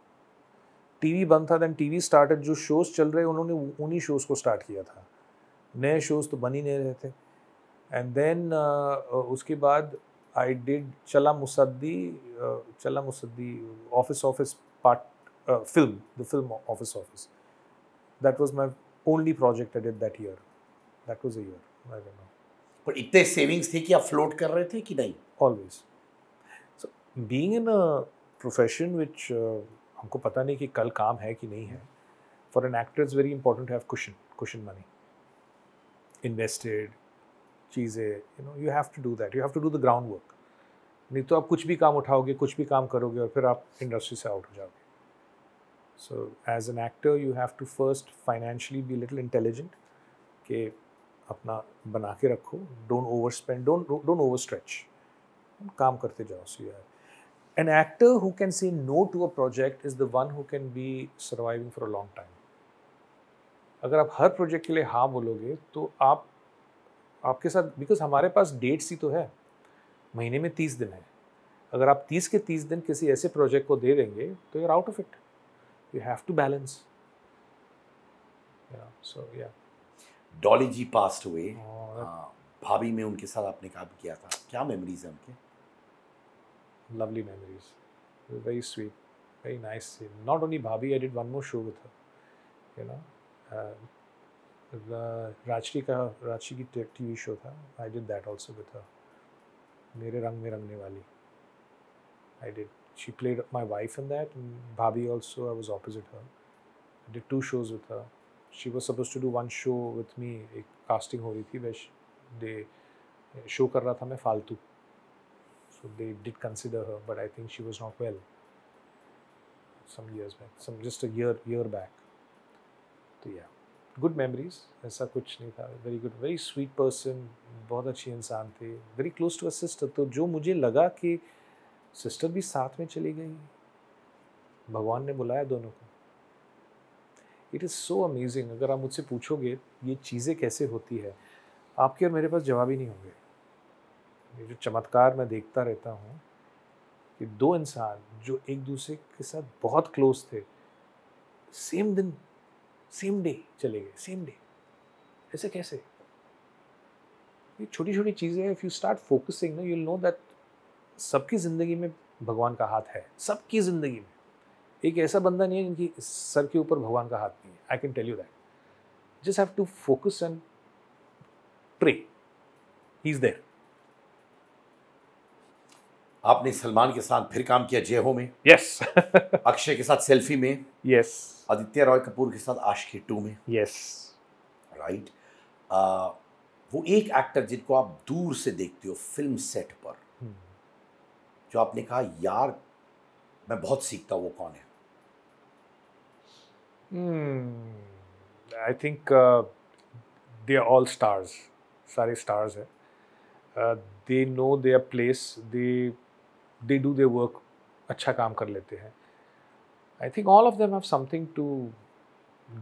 टीवी बंद था देन टीवी स्टार्टेड जो शोज़ चल रहे उन्होंने उन्हीं शोज़ को स्टार्ट किया था नए शोज़ तो बन ही नहीं रहे थे एंड देन uh, uh, उसके बाद I did Chala Mussaddi Chala Mussaddi office office part film the film office office that was my only project I did that year that was a year I don't know पर इतने सेविंग्स थे कि आप फ्लोट कर रहे थे कि नहीं always so being in a profession which हमको पता नहीं कि कल काम है कि नहीं है for an actor is very important have cushion cushion money invested चीज़ें you know you have to do that you have to do the ground work नहीं तो आप कुछ भी काम उठाओगे कुछ भी काम करोगे और फिर आप इंडस्ट्री से आउट हो जाओगे so as an actor you have to first financially be little intelligent के अपना बना के रखो don't overspend don't don't overstretch काम करते जाओ so you an actor who can say no to a project is the one who can be surviving for a long time अगर आप हर प्रोजेक्ट के लिए हाँ बोलोगे तो आप आपके साथ बिकॉज हमारे पास डेट्स ही तो है महीने में तीस दिन है अगर आप तीस के तीस दिन किसी ऐसे प्रोजेक्ट को दे देंगे तो you're out of it you have to balance so या डॉली जी पास्ट हुए भाभी में उनके साथ आपने काम किया था क्या मेमोरीज हैं उनके lovely memories very sweet very nice not only Bhabhi I did one more show with you know राजकी का राजकी की टीवी शो था I did that also with मेरे रंग में रंगने वाली I did she played my wife in that Bhabhi also I was opposite her I did two shows with her she was suppose to do one show with me एक कास्टिंग हो रही थी वे दे शो कर रहा था मैं फालतू so they did consider her but I think she was not well समय years back some just a year year back तो या yeah. गुड मेमरीज ऐसा कुछ नहीं था very good very sweet person बहुत अच्छे इंसान थे very close to a sister तो जो मुझे लगा कि सिस्टर भी साथ में चली गई भगवान ने बुलाया दोनों को इट इज़ सो अमेजिंग अगर आप मुझसे पूछोगे ये चीज़ें कैसे होती है आपके और मेरे पास जवाब ही नहीं होंगे ये जो चमत्कार मैं देखता रहता हूँ कि दो इंसान जो एक दूसरे के साथ बहुत क्लोज थे सेम दिन सेम डे चले गए सेम डे ऐसे कैसे ये छोटी छोटी चीज़ें इफ़ यू स्टार्ट फोकसिंग ना यू नो दैट सबकी ज़िंदगी में भगवान का हाथ है सबकी ज़िंदगी में एक ऐसा बंदा नहीं है जिनकी सर के ऊपर भगवान का हाथ नहीं है I can tell you that just have to focus and pray he is there आपने सलमान के साथ फिर काम किया जेहो हो में यस yes. अक्षय के साथ सेल्फी में यस yes. आदित्य रॉय कपूर के साथ आशिकी टू में यस राइट वो एक एक्टर जिनको आप दूर से देखते हो फिल्म सेट पर hmm. जो आपने कहा यार मैं बहुत सीखता हूँ वो कौन है I think they are all stars सारे स्टार्स हैं they know their place they they do their work अच्छा काम कर लेते हैं I think all of them have something to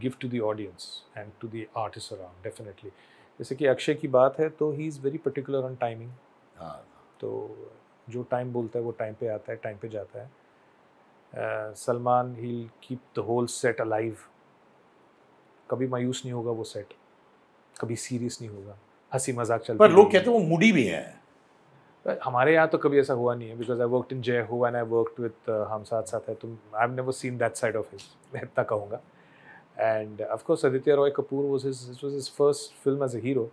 give to the audience and to the artists around, definitely. जैसे कि अक्षय की बात है तो he is very particular on timing तो जो टाइम बोलता है वो टाइम पे आता है टाइम पे जाता है Salman he keep the whole set alive कभी मायूस नहीं होगा वो सेट कभी सीरियस नहीं होगा हंसी मजाक चल पर लोग कहते हैं वो मूडी भी है हमारे यहाँ तो कभी ऐसा हुआ नहीं है because I work in Jai Ho and I work with Hum साथ साथ है तुम I have never seen that side of his मैं इतना कहूँगा and of course Aditya Roy Kapoor was his was his first film as a hero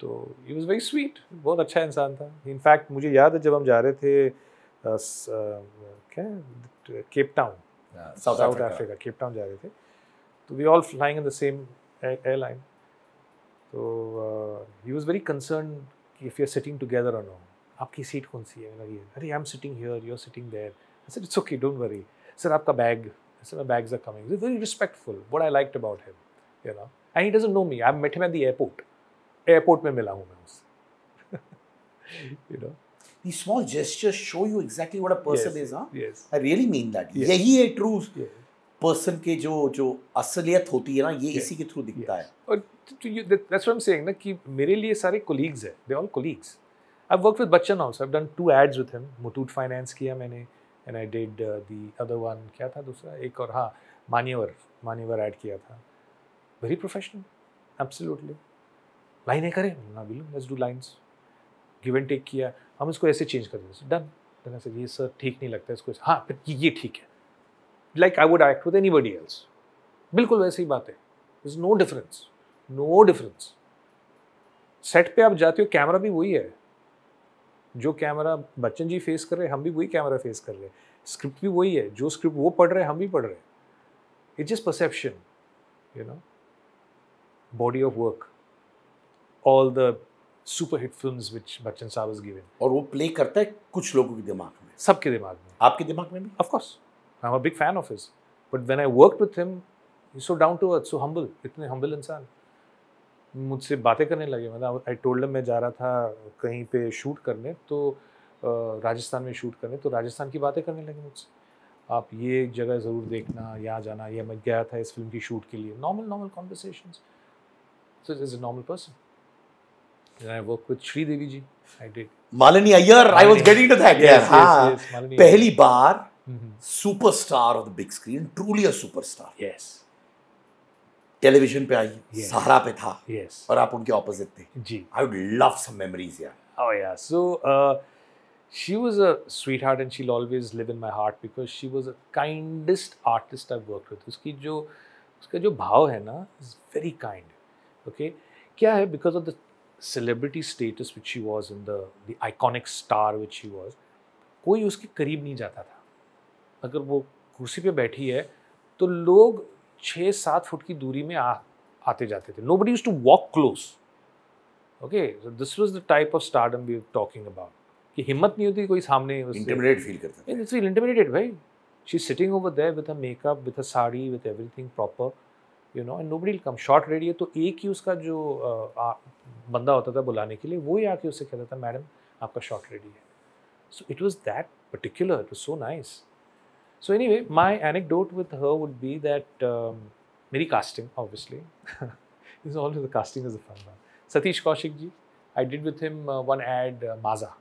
तो ही वॉज़ वेरी स्वीट बहुत अच्छा इंसान था इनफैक्ट मुझे याद है जब हम जा रहे थे uh, uh, क्या Cape Town South Africa Cape Town जा रहे थे तो we all flying in the same airline तो he was very concern if you are sitting together on no आपकी सीट कौन सी है अरे I am sitting here you are sitting there sir it's okay don't worry sir आपका bag sir bags are coming very respectful what I like about him you know and he doesn't know me I met him at the airport airport में मिला हूँ मैं उससे you know these small gestures show you exactly what a person yes, is huh yes i really mean that yes. यही है ट्रू पर्सन के जो जो असलियत होती है ना ये yes. इसी के थ्रू दिखता yes. है और that's what I am saying ना कि मेरे लिए सारे कोलीग्स हैं. They all colleagues I've worked with Bachchan also. I've done two ads with him. Muthoot Finance किया मैंने and I did uh, the other one क्या था दूसरा एक और हाँ मान्यवर मान्यवर ऐड किया था वेरी प्रोफेशनल एब्सोल्युटली लाइनें करें ना बिल्कुल let's do lines give and take किया हम इसको ऐसे चेंज कर देते डन डन सर ये सर ठीक नहीं लगता इसको हाँ फिर ये ठीक है like I would act with anybody else बिल्कुल वैसी ही बात है is no difference no difference set पे आप जाते हो कैमरा भी वही है जो कैमरा बच्चन जी फेस कर रहे हैं हम भी वही कैमरा फेस कर रहे हैं स्क्रिप्ट भी वही है जो स्क्रिप्ट वो पढ़ रहे हैं हम भी पढ़ रहे हैं it's just perception you know body of work all the super hit film Bachchan Sahab is given और वो प्ले करता है कुछ लोगों के दिमाग में सबके दिमाग में आपके दिमाग में भी of course I am big fan of his but when I work with him so down to earth so humble इतने हम्बल इंसान मुझसे बातें करने लगे मतलब आई टोल्ड मैं जा रहा था कहीं पे शूट करने तो राजस्थान में शूट करने तो राजस्थान की बातें करने लगे मुझसे आप ये जगह ज़रूर देखना यहाँ जाना ये मैं गया था इस फिल्म की शूट के लिए normal normal conversation so is a normal person I work with Sridevi ji I did Malini Iyer I was getting to that यार हां पहली बार superstar of the big screen truly a superstar yes television पे आई yes. सहारा पे था yes. और आप उनके ऑपोजिट थे जी I would love some memories यार oh yeah so she was a sweetheart and she will always live in my heart because she was a kindest artist I work with उसकी जो उसका जो भाव है ना इज वेरी काइंड ओके क्या है because of the celebrity status which he was in the the iconic star which he was कोई उसके करीब नहीं जाता था अगर वो कुर्सी पे बैठी है तो लोग छः सात फुट की दूरी में आ, आते जाते थे nobody used to walk close okay this was the type of star am we talking about कि हिम्मत नहीं होती कोई सामने फील करता भाई she sitting over there with a makeup with a sari with everything proper you know and nobody come shot रेडियो तो एक ही उसका जो आ, बंदा होता था बुलाने के लिए वो ही आके उससे कहता था मैडम आपका शॉर्ट रेडी है so it was that particular it was so nice so anyway my anecdote with her would be that मेरी casting obviously is all casting is a Satish Kaushik ji I did with him one ad Maaza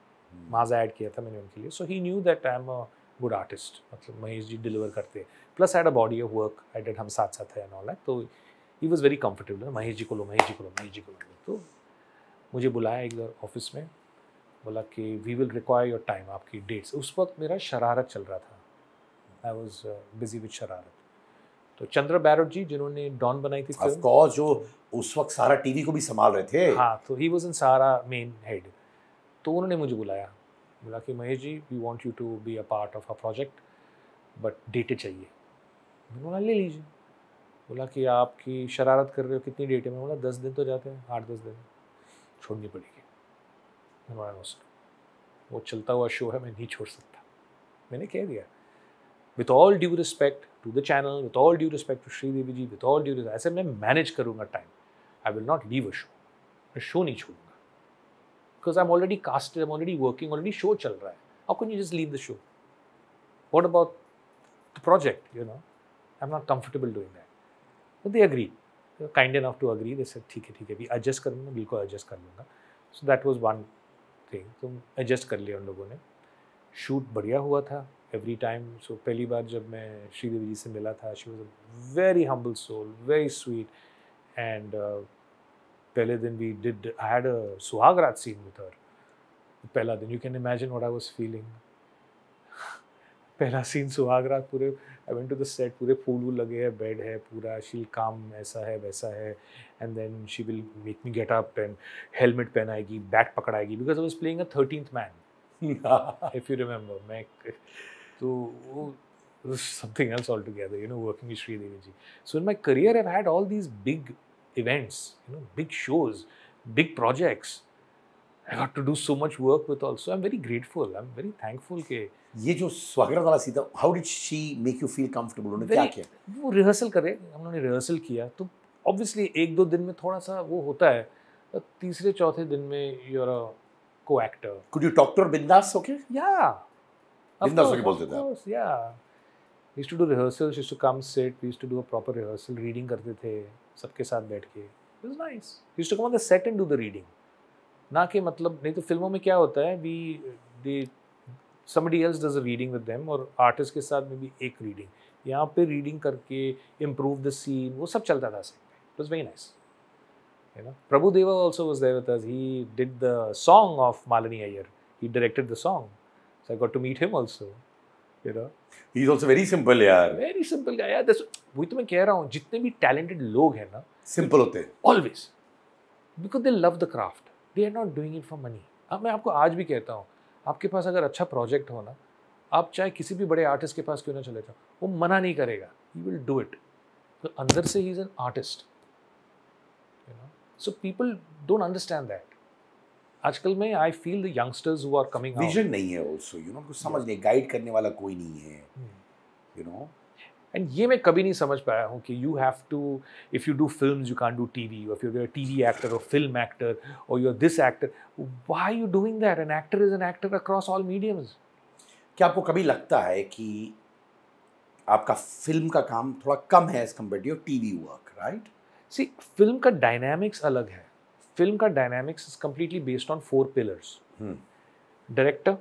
Maaza ad किया था मैंने उनके लिए so he knew that I am a good artist मतलब महेश जी डिलीवर करते plus ad a body of work I did Hum साथ साथ है एंड ऑल तो ही वॉज वेरी कम्फर्टेबल है महेश जी को लो महेश जी को लो महेश जी को लो तो मुझे बुलाया एक ऑफिस में बोला कि we will require your time आपकी डेट्स उस वक्त मेरा शरारत चल रहा था आई वॉज बिजी विद शरारत तो चंद्र बैरट जी जिन्होंने डॉन बनाई थी फिल्म जो उस वक्त सारा टीवी को भी संभाल रहे थे हाँ तो ही वॉज इन सारा मेन हेड तो उन्होंने मुझे बुलाया बोला कि Mahesh ji we want you to be a part of a project but dates चाहिए मैंने बोला ले लीजिए बोला कि आपकी शरारत कर रहे हो कितनी डेटे में बोला दस दिन तो जाते हैं आठ दस दिन छोड़नी पड़ेगी मैंने बोला वो चलता हुआ शो है मैं नहीं छोड़ सकता मैंने कह दिया with all due respect to the channel with all due respect to Sridevi ji with all due respect ऐसे मैं मैनेज करूंगा time I will not leave a show मैं शो नहीं छोड़ूंगा because I am already cast am already working already show चल रहा है how can you just leave the show what about the project you know I am not comfortable doing that they agree kind an of to agree they sir ठीक है ठीक है अभी एडजस्ट कर लूंगा बिल्कुल एडजस्ट कर लूँगा so that was one thing तो एडजस्ट कर लिया उन लोगों ने शूट बढ़िया हुआ था एवरी टाइम सो पहली बार जब मैं श्रीदेवी जी से मिला था she was a very humble soul very sweet and पहले दिन we did I had a सुहागरात सीन विथ हर पहला दिन you can imagine what I was feeling पहला सीन सुहागरात पूरे I went to the set पूरे फूल वूल लगे हैं बेड है पूरा शील काम ऐसा है वैसा है and then she will make me get up and helmet पहनाएगी बैट पकड़ाएगी because I was playing a thirteenth man if you remember मैं तो वो something else altogether, you know, working with Sri Devi ji. So in my career, I've had all these big events, you know, big shows, big projects. I got to do so much work with also. I'm very grateful. I'm very thankful के ये जो स्वागत वाला Sita how did she make you feel comfortable उन्होंने क्या किया वो रिहर्सल करे उन्होंने रिहर्सल किया तो ऑब्वियसली एक दो दिन में थोड़ा सा वो होता है तीसरे चौथे दिन में यूर अ को actor could you talk to बिंदास ओके या बिंदास होके बोलते थे आप yeah used to do rehearsals used to come sit we used to do a proper rehearsal reading करते थे सबके साथ बैठ के it was nice used to come on the set and do the reading ना कि मतलब नहीं तो फिल्मों में क्या होता है we they somebody else does a reading with them और artist के साथ में भी एक reading यहाँ पे reading करके improve the scene वो सब चलता था set it was very nice you know Prabhu Deva also was there with us he did the song of Malini Iyer he directed the song So I got to meet him also. You know? He's also very simple, यार. Very simple guy, यार. That's वही तो मैं कह रहा हूँ. जितने भी talented लोग हैं ना. Simple होते हैं. Always. Because they love the craft. They are not doing it for money. अब मैं आपको आज भी कहता हूँ. आपके पास अगर अच्छा project हो ना आप चाहे किसी भी बड़े आर्टिस्ट के पास क्यों ना चले जाओ वो मना नहीं करेगा ही विल डू इट अंदर से ही is an artist so people don't understand that आजकल में I feel the youngsters who are coming vision नहीं है आल्सो यू नो कुछ समझ नहीं गाइड करने वाला कोई नहीं है यू नो एंड ये मैं कभी नहीं समझ पाया हूँ कि you have to if you do film you can do TV if you TV actor और फिल्म एक्टर और you are this actor why you doing that an actor is an actor across all mediums क्या आपको कभी लगता है कि आपका फिल्म का काम थोड़ा कम है as compare to your TV work right see film का डायनामिक्स अलग है फिल्म का dynamics is completely based on four pillars director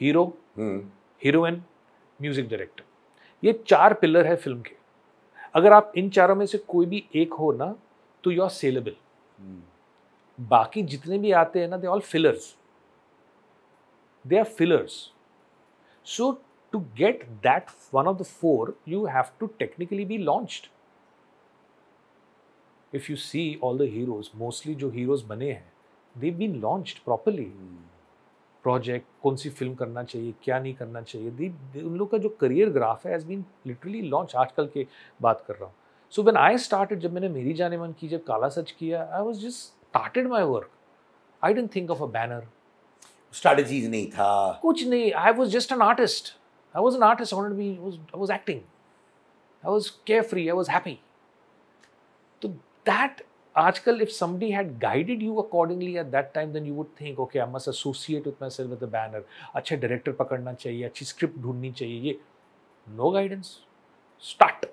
hero heroine music director ये चार पिलर है फिल्म के अगर आप इन चारों में से कोई भी एक हो ना तो यू आर सेलेबल बाकी जितने भी आते हैं ना they all fillers they are fillers so to get that one of the four you have to technically be launched if you see all the heroes mostly जो हीरोज बने हैं they been launch properly project कौन सी फिल्म करना चाहिए क्या नहीं करना चाहिए दे उन लोग का जो करियर ग्राफ है एज बीन लिटरली लॉन्च आजकल के बात कर रहा हूँ सो वेन आई स्टार्टेड जब मैंने मेरी जाने मन की जब काला सच किया I was just started my work I didn't think of a banner strategies नहीं था कुछ नहीं I was just an artist I was an artist I was acting I was care free I was happy that आजकल if somebody had guided you accordingly at that time then you would think okay I must associate with my self with banner अच्छा डायरेक्टर पकड़ना चाहिए अच्छी स्क्रिप्ट ढूंढनी चाहिए ये नो गाइडेंस स्टार्ट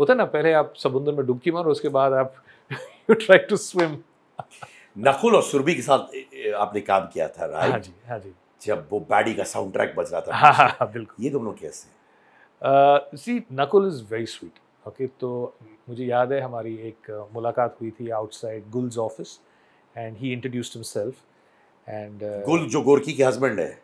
होता ना पहले आप समुद्र में डुबकी मारो उसके बाद आप you try to swim Nakul और सुरभि के साथ आपने काम किया था राइट हाँ जी हाँ जी जब वो बैडी का साउंड ट्रैक बज रहा था हाँ, हाँ हाँ बिल्कुल ये दोनों कैसे सी uh, Nakul is very sweet okay तो मुझे याद है हमारी एक मुलाकात हुई थी outside Gul's office and he introduced himself and Gul जो गोरकी के हस्बैंड है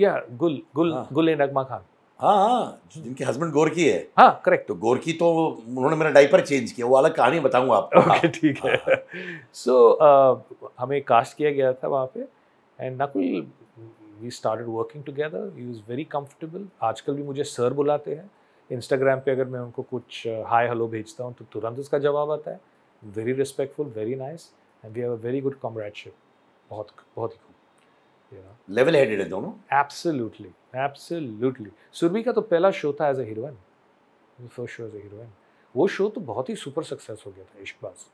या गुल गुल हाँ. गुल एंड अगमा खान हाँ हाँ जिनके हस्बैंड गोरकी है हाँ करेक्ट तो गोरकी तो उन्होंने मेरा डाइपर चेंज किया वो अलग कहानी बताऊंगा आपको ओके ठीक है सो हाँ। हमें कास्ट किया गया था वहाँ पे and Nakul we started working together he is very comfortable आजकल भी मुझे सर बुलाते हैं इंस्टाग्राम पे अगर मैं उनको कुछ हाय हेलो भेजता हूँ तो तुरंत उसका जवाब आता है very respectful very nice and we have a very good comradeship बहुत बहुत ही लेवल हेडेड है दोनों एब्सोल्युटली एब्सोल्युटली सुरभि का तो पहला शो था as a heroine first show as a heroine वो शो तो बहुत ही सुपर सक्सेस हो गया था इश्कबाज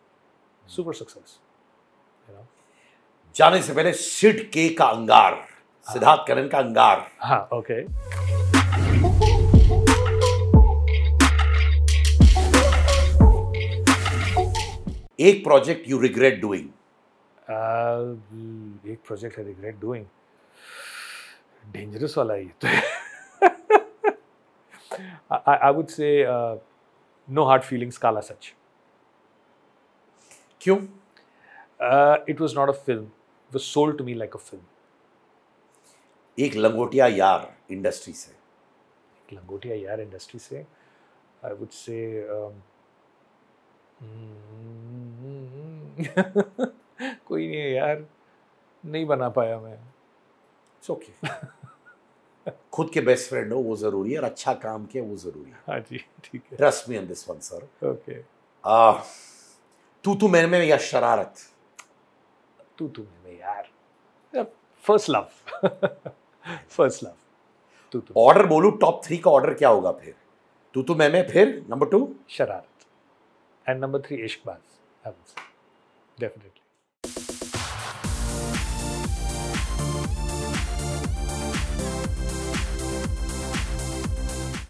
सुपर सक्सेस जाने से पहले सिड के का अंगार हाँ। सिद्धार्थ करण का अंगार हाँ ओके okay. एक प्रोजेक्ट यू रिग्रेट डूइंग एक project I regret doing dangerous वाला ये तो I would say no hard feelings Kaala Sach क्यों it was not a film was sold to me like a film एक लंगोटिया यार इंडस्ट्री से एक लंगोटिया यार इंडस्ट्री से आई वुड से कोई नहीं है यार नहीं बना पाया मैं ओके okay. खुद के बेस्ट फ्रेंड हो वो जरूरी है और अच्छा काम के वो जरूरी है हाँ जी ठीक है trust me on this one sir okay तू तू मैंने में या शरारत तू तू मैंने यार फर्स्ट लव फर्स्ट लव तू तू ऑर्डर बोलू टॉप थ्री का ऑर्डर क्या होगा फिर तू तू मैं मैं फिर number two Shararat and number three Ishqbaaz Definitely.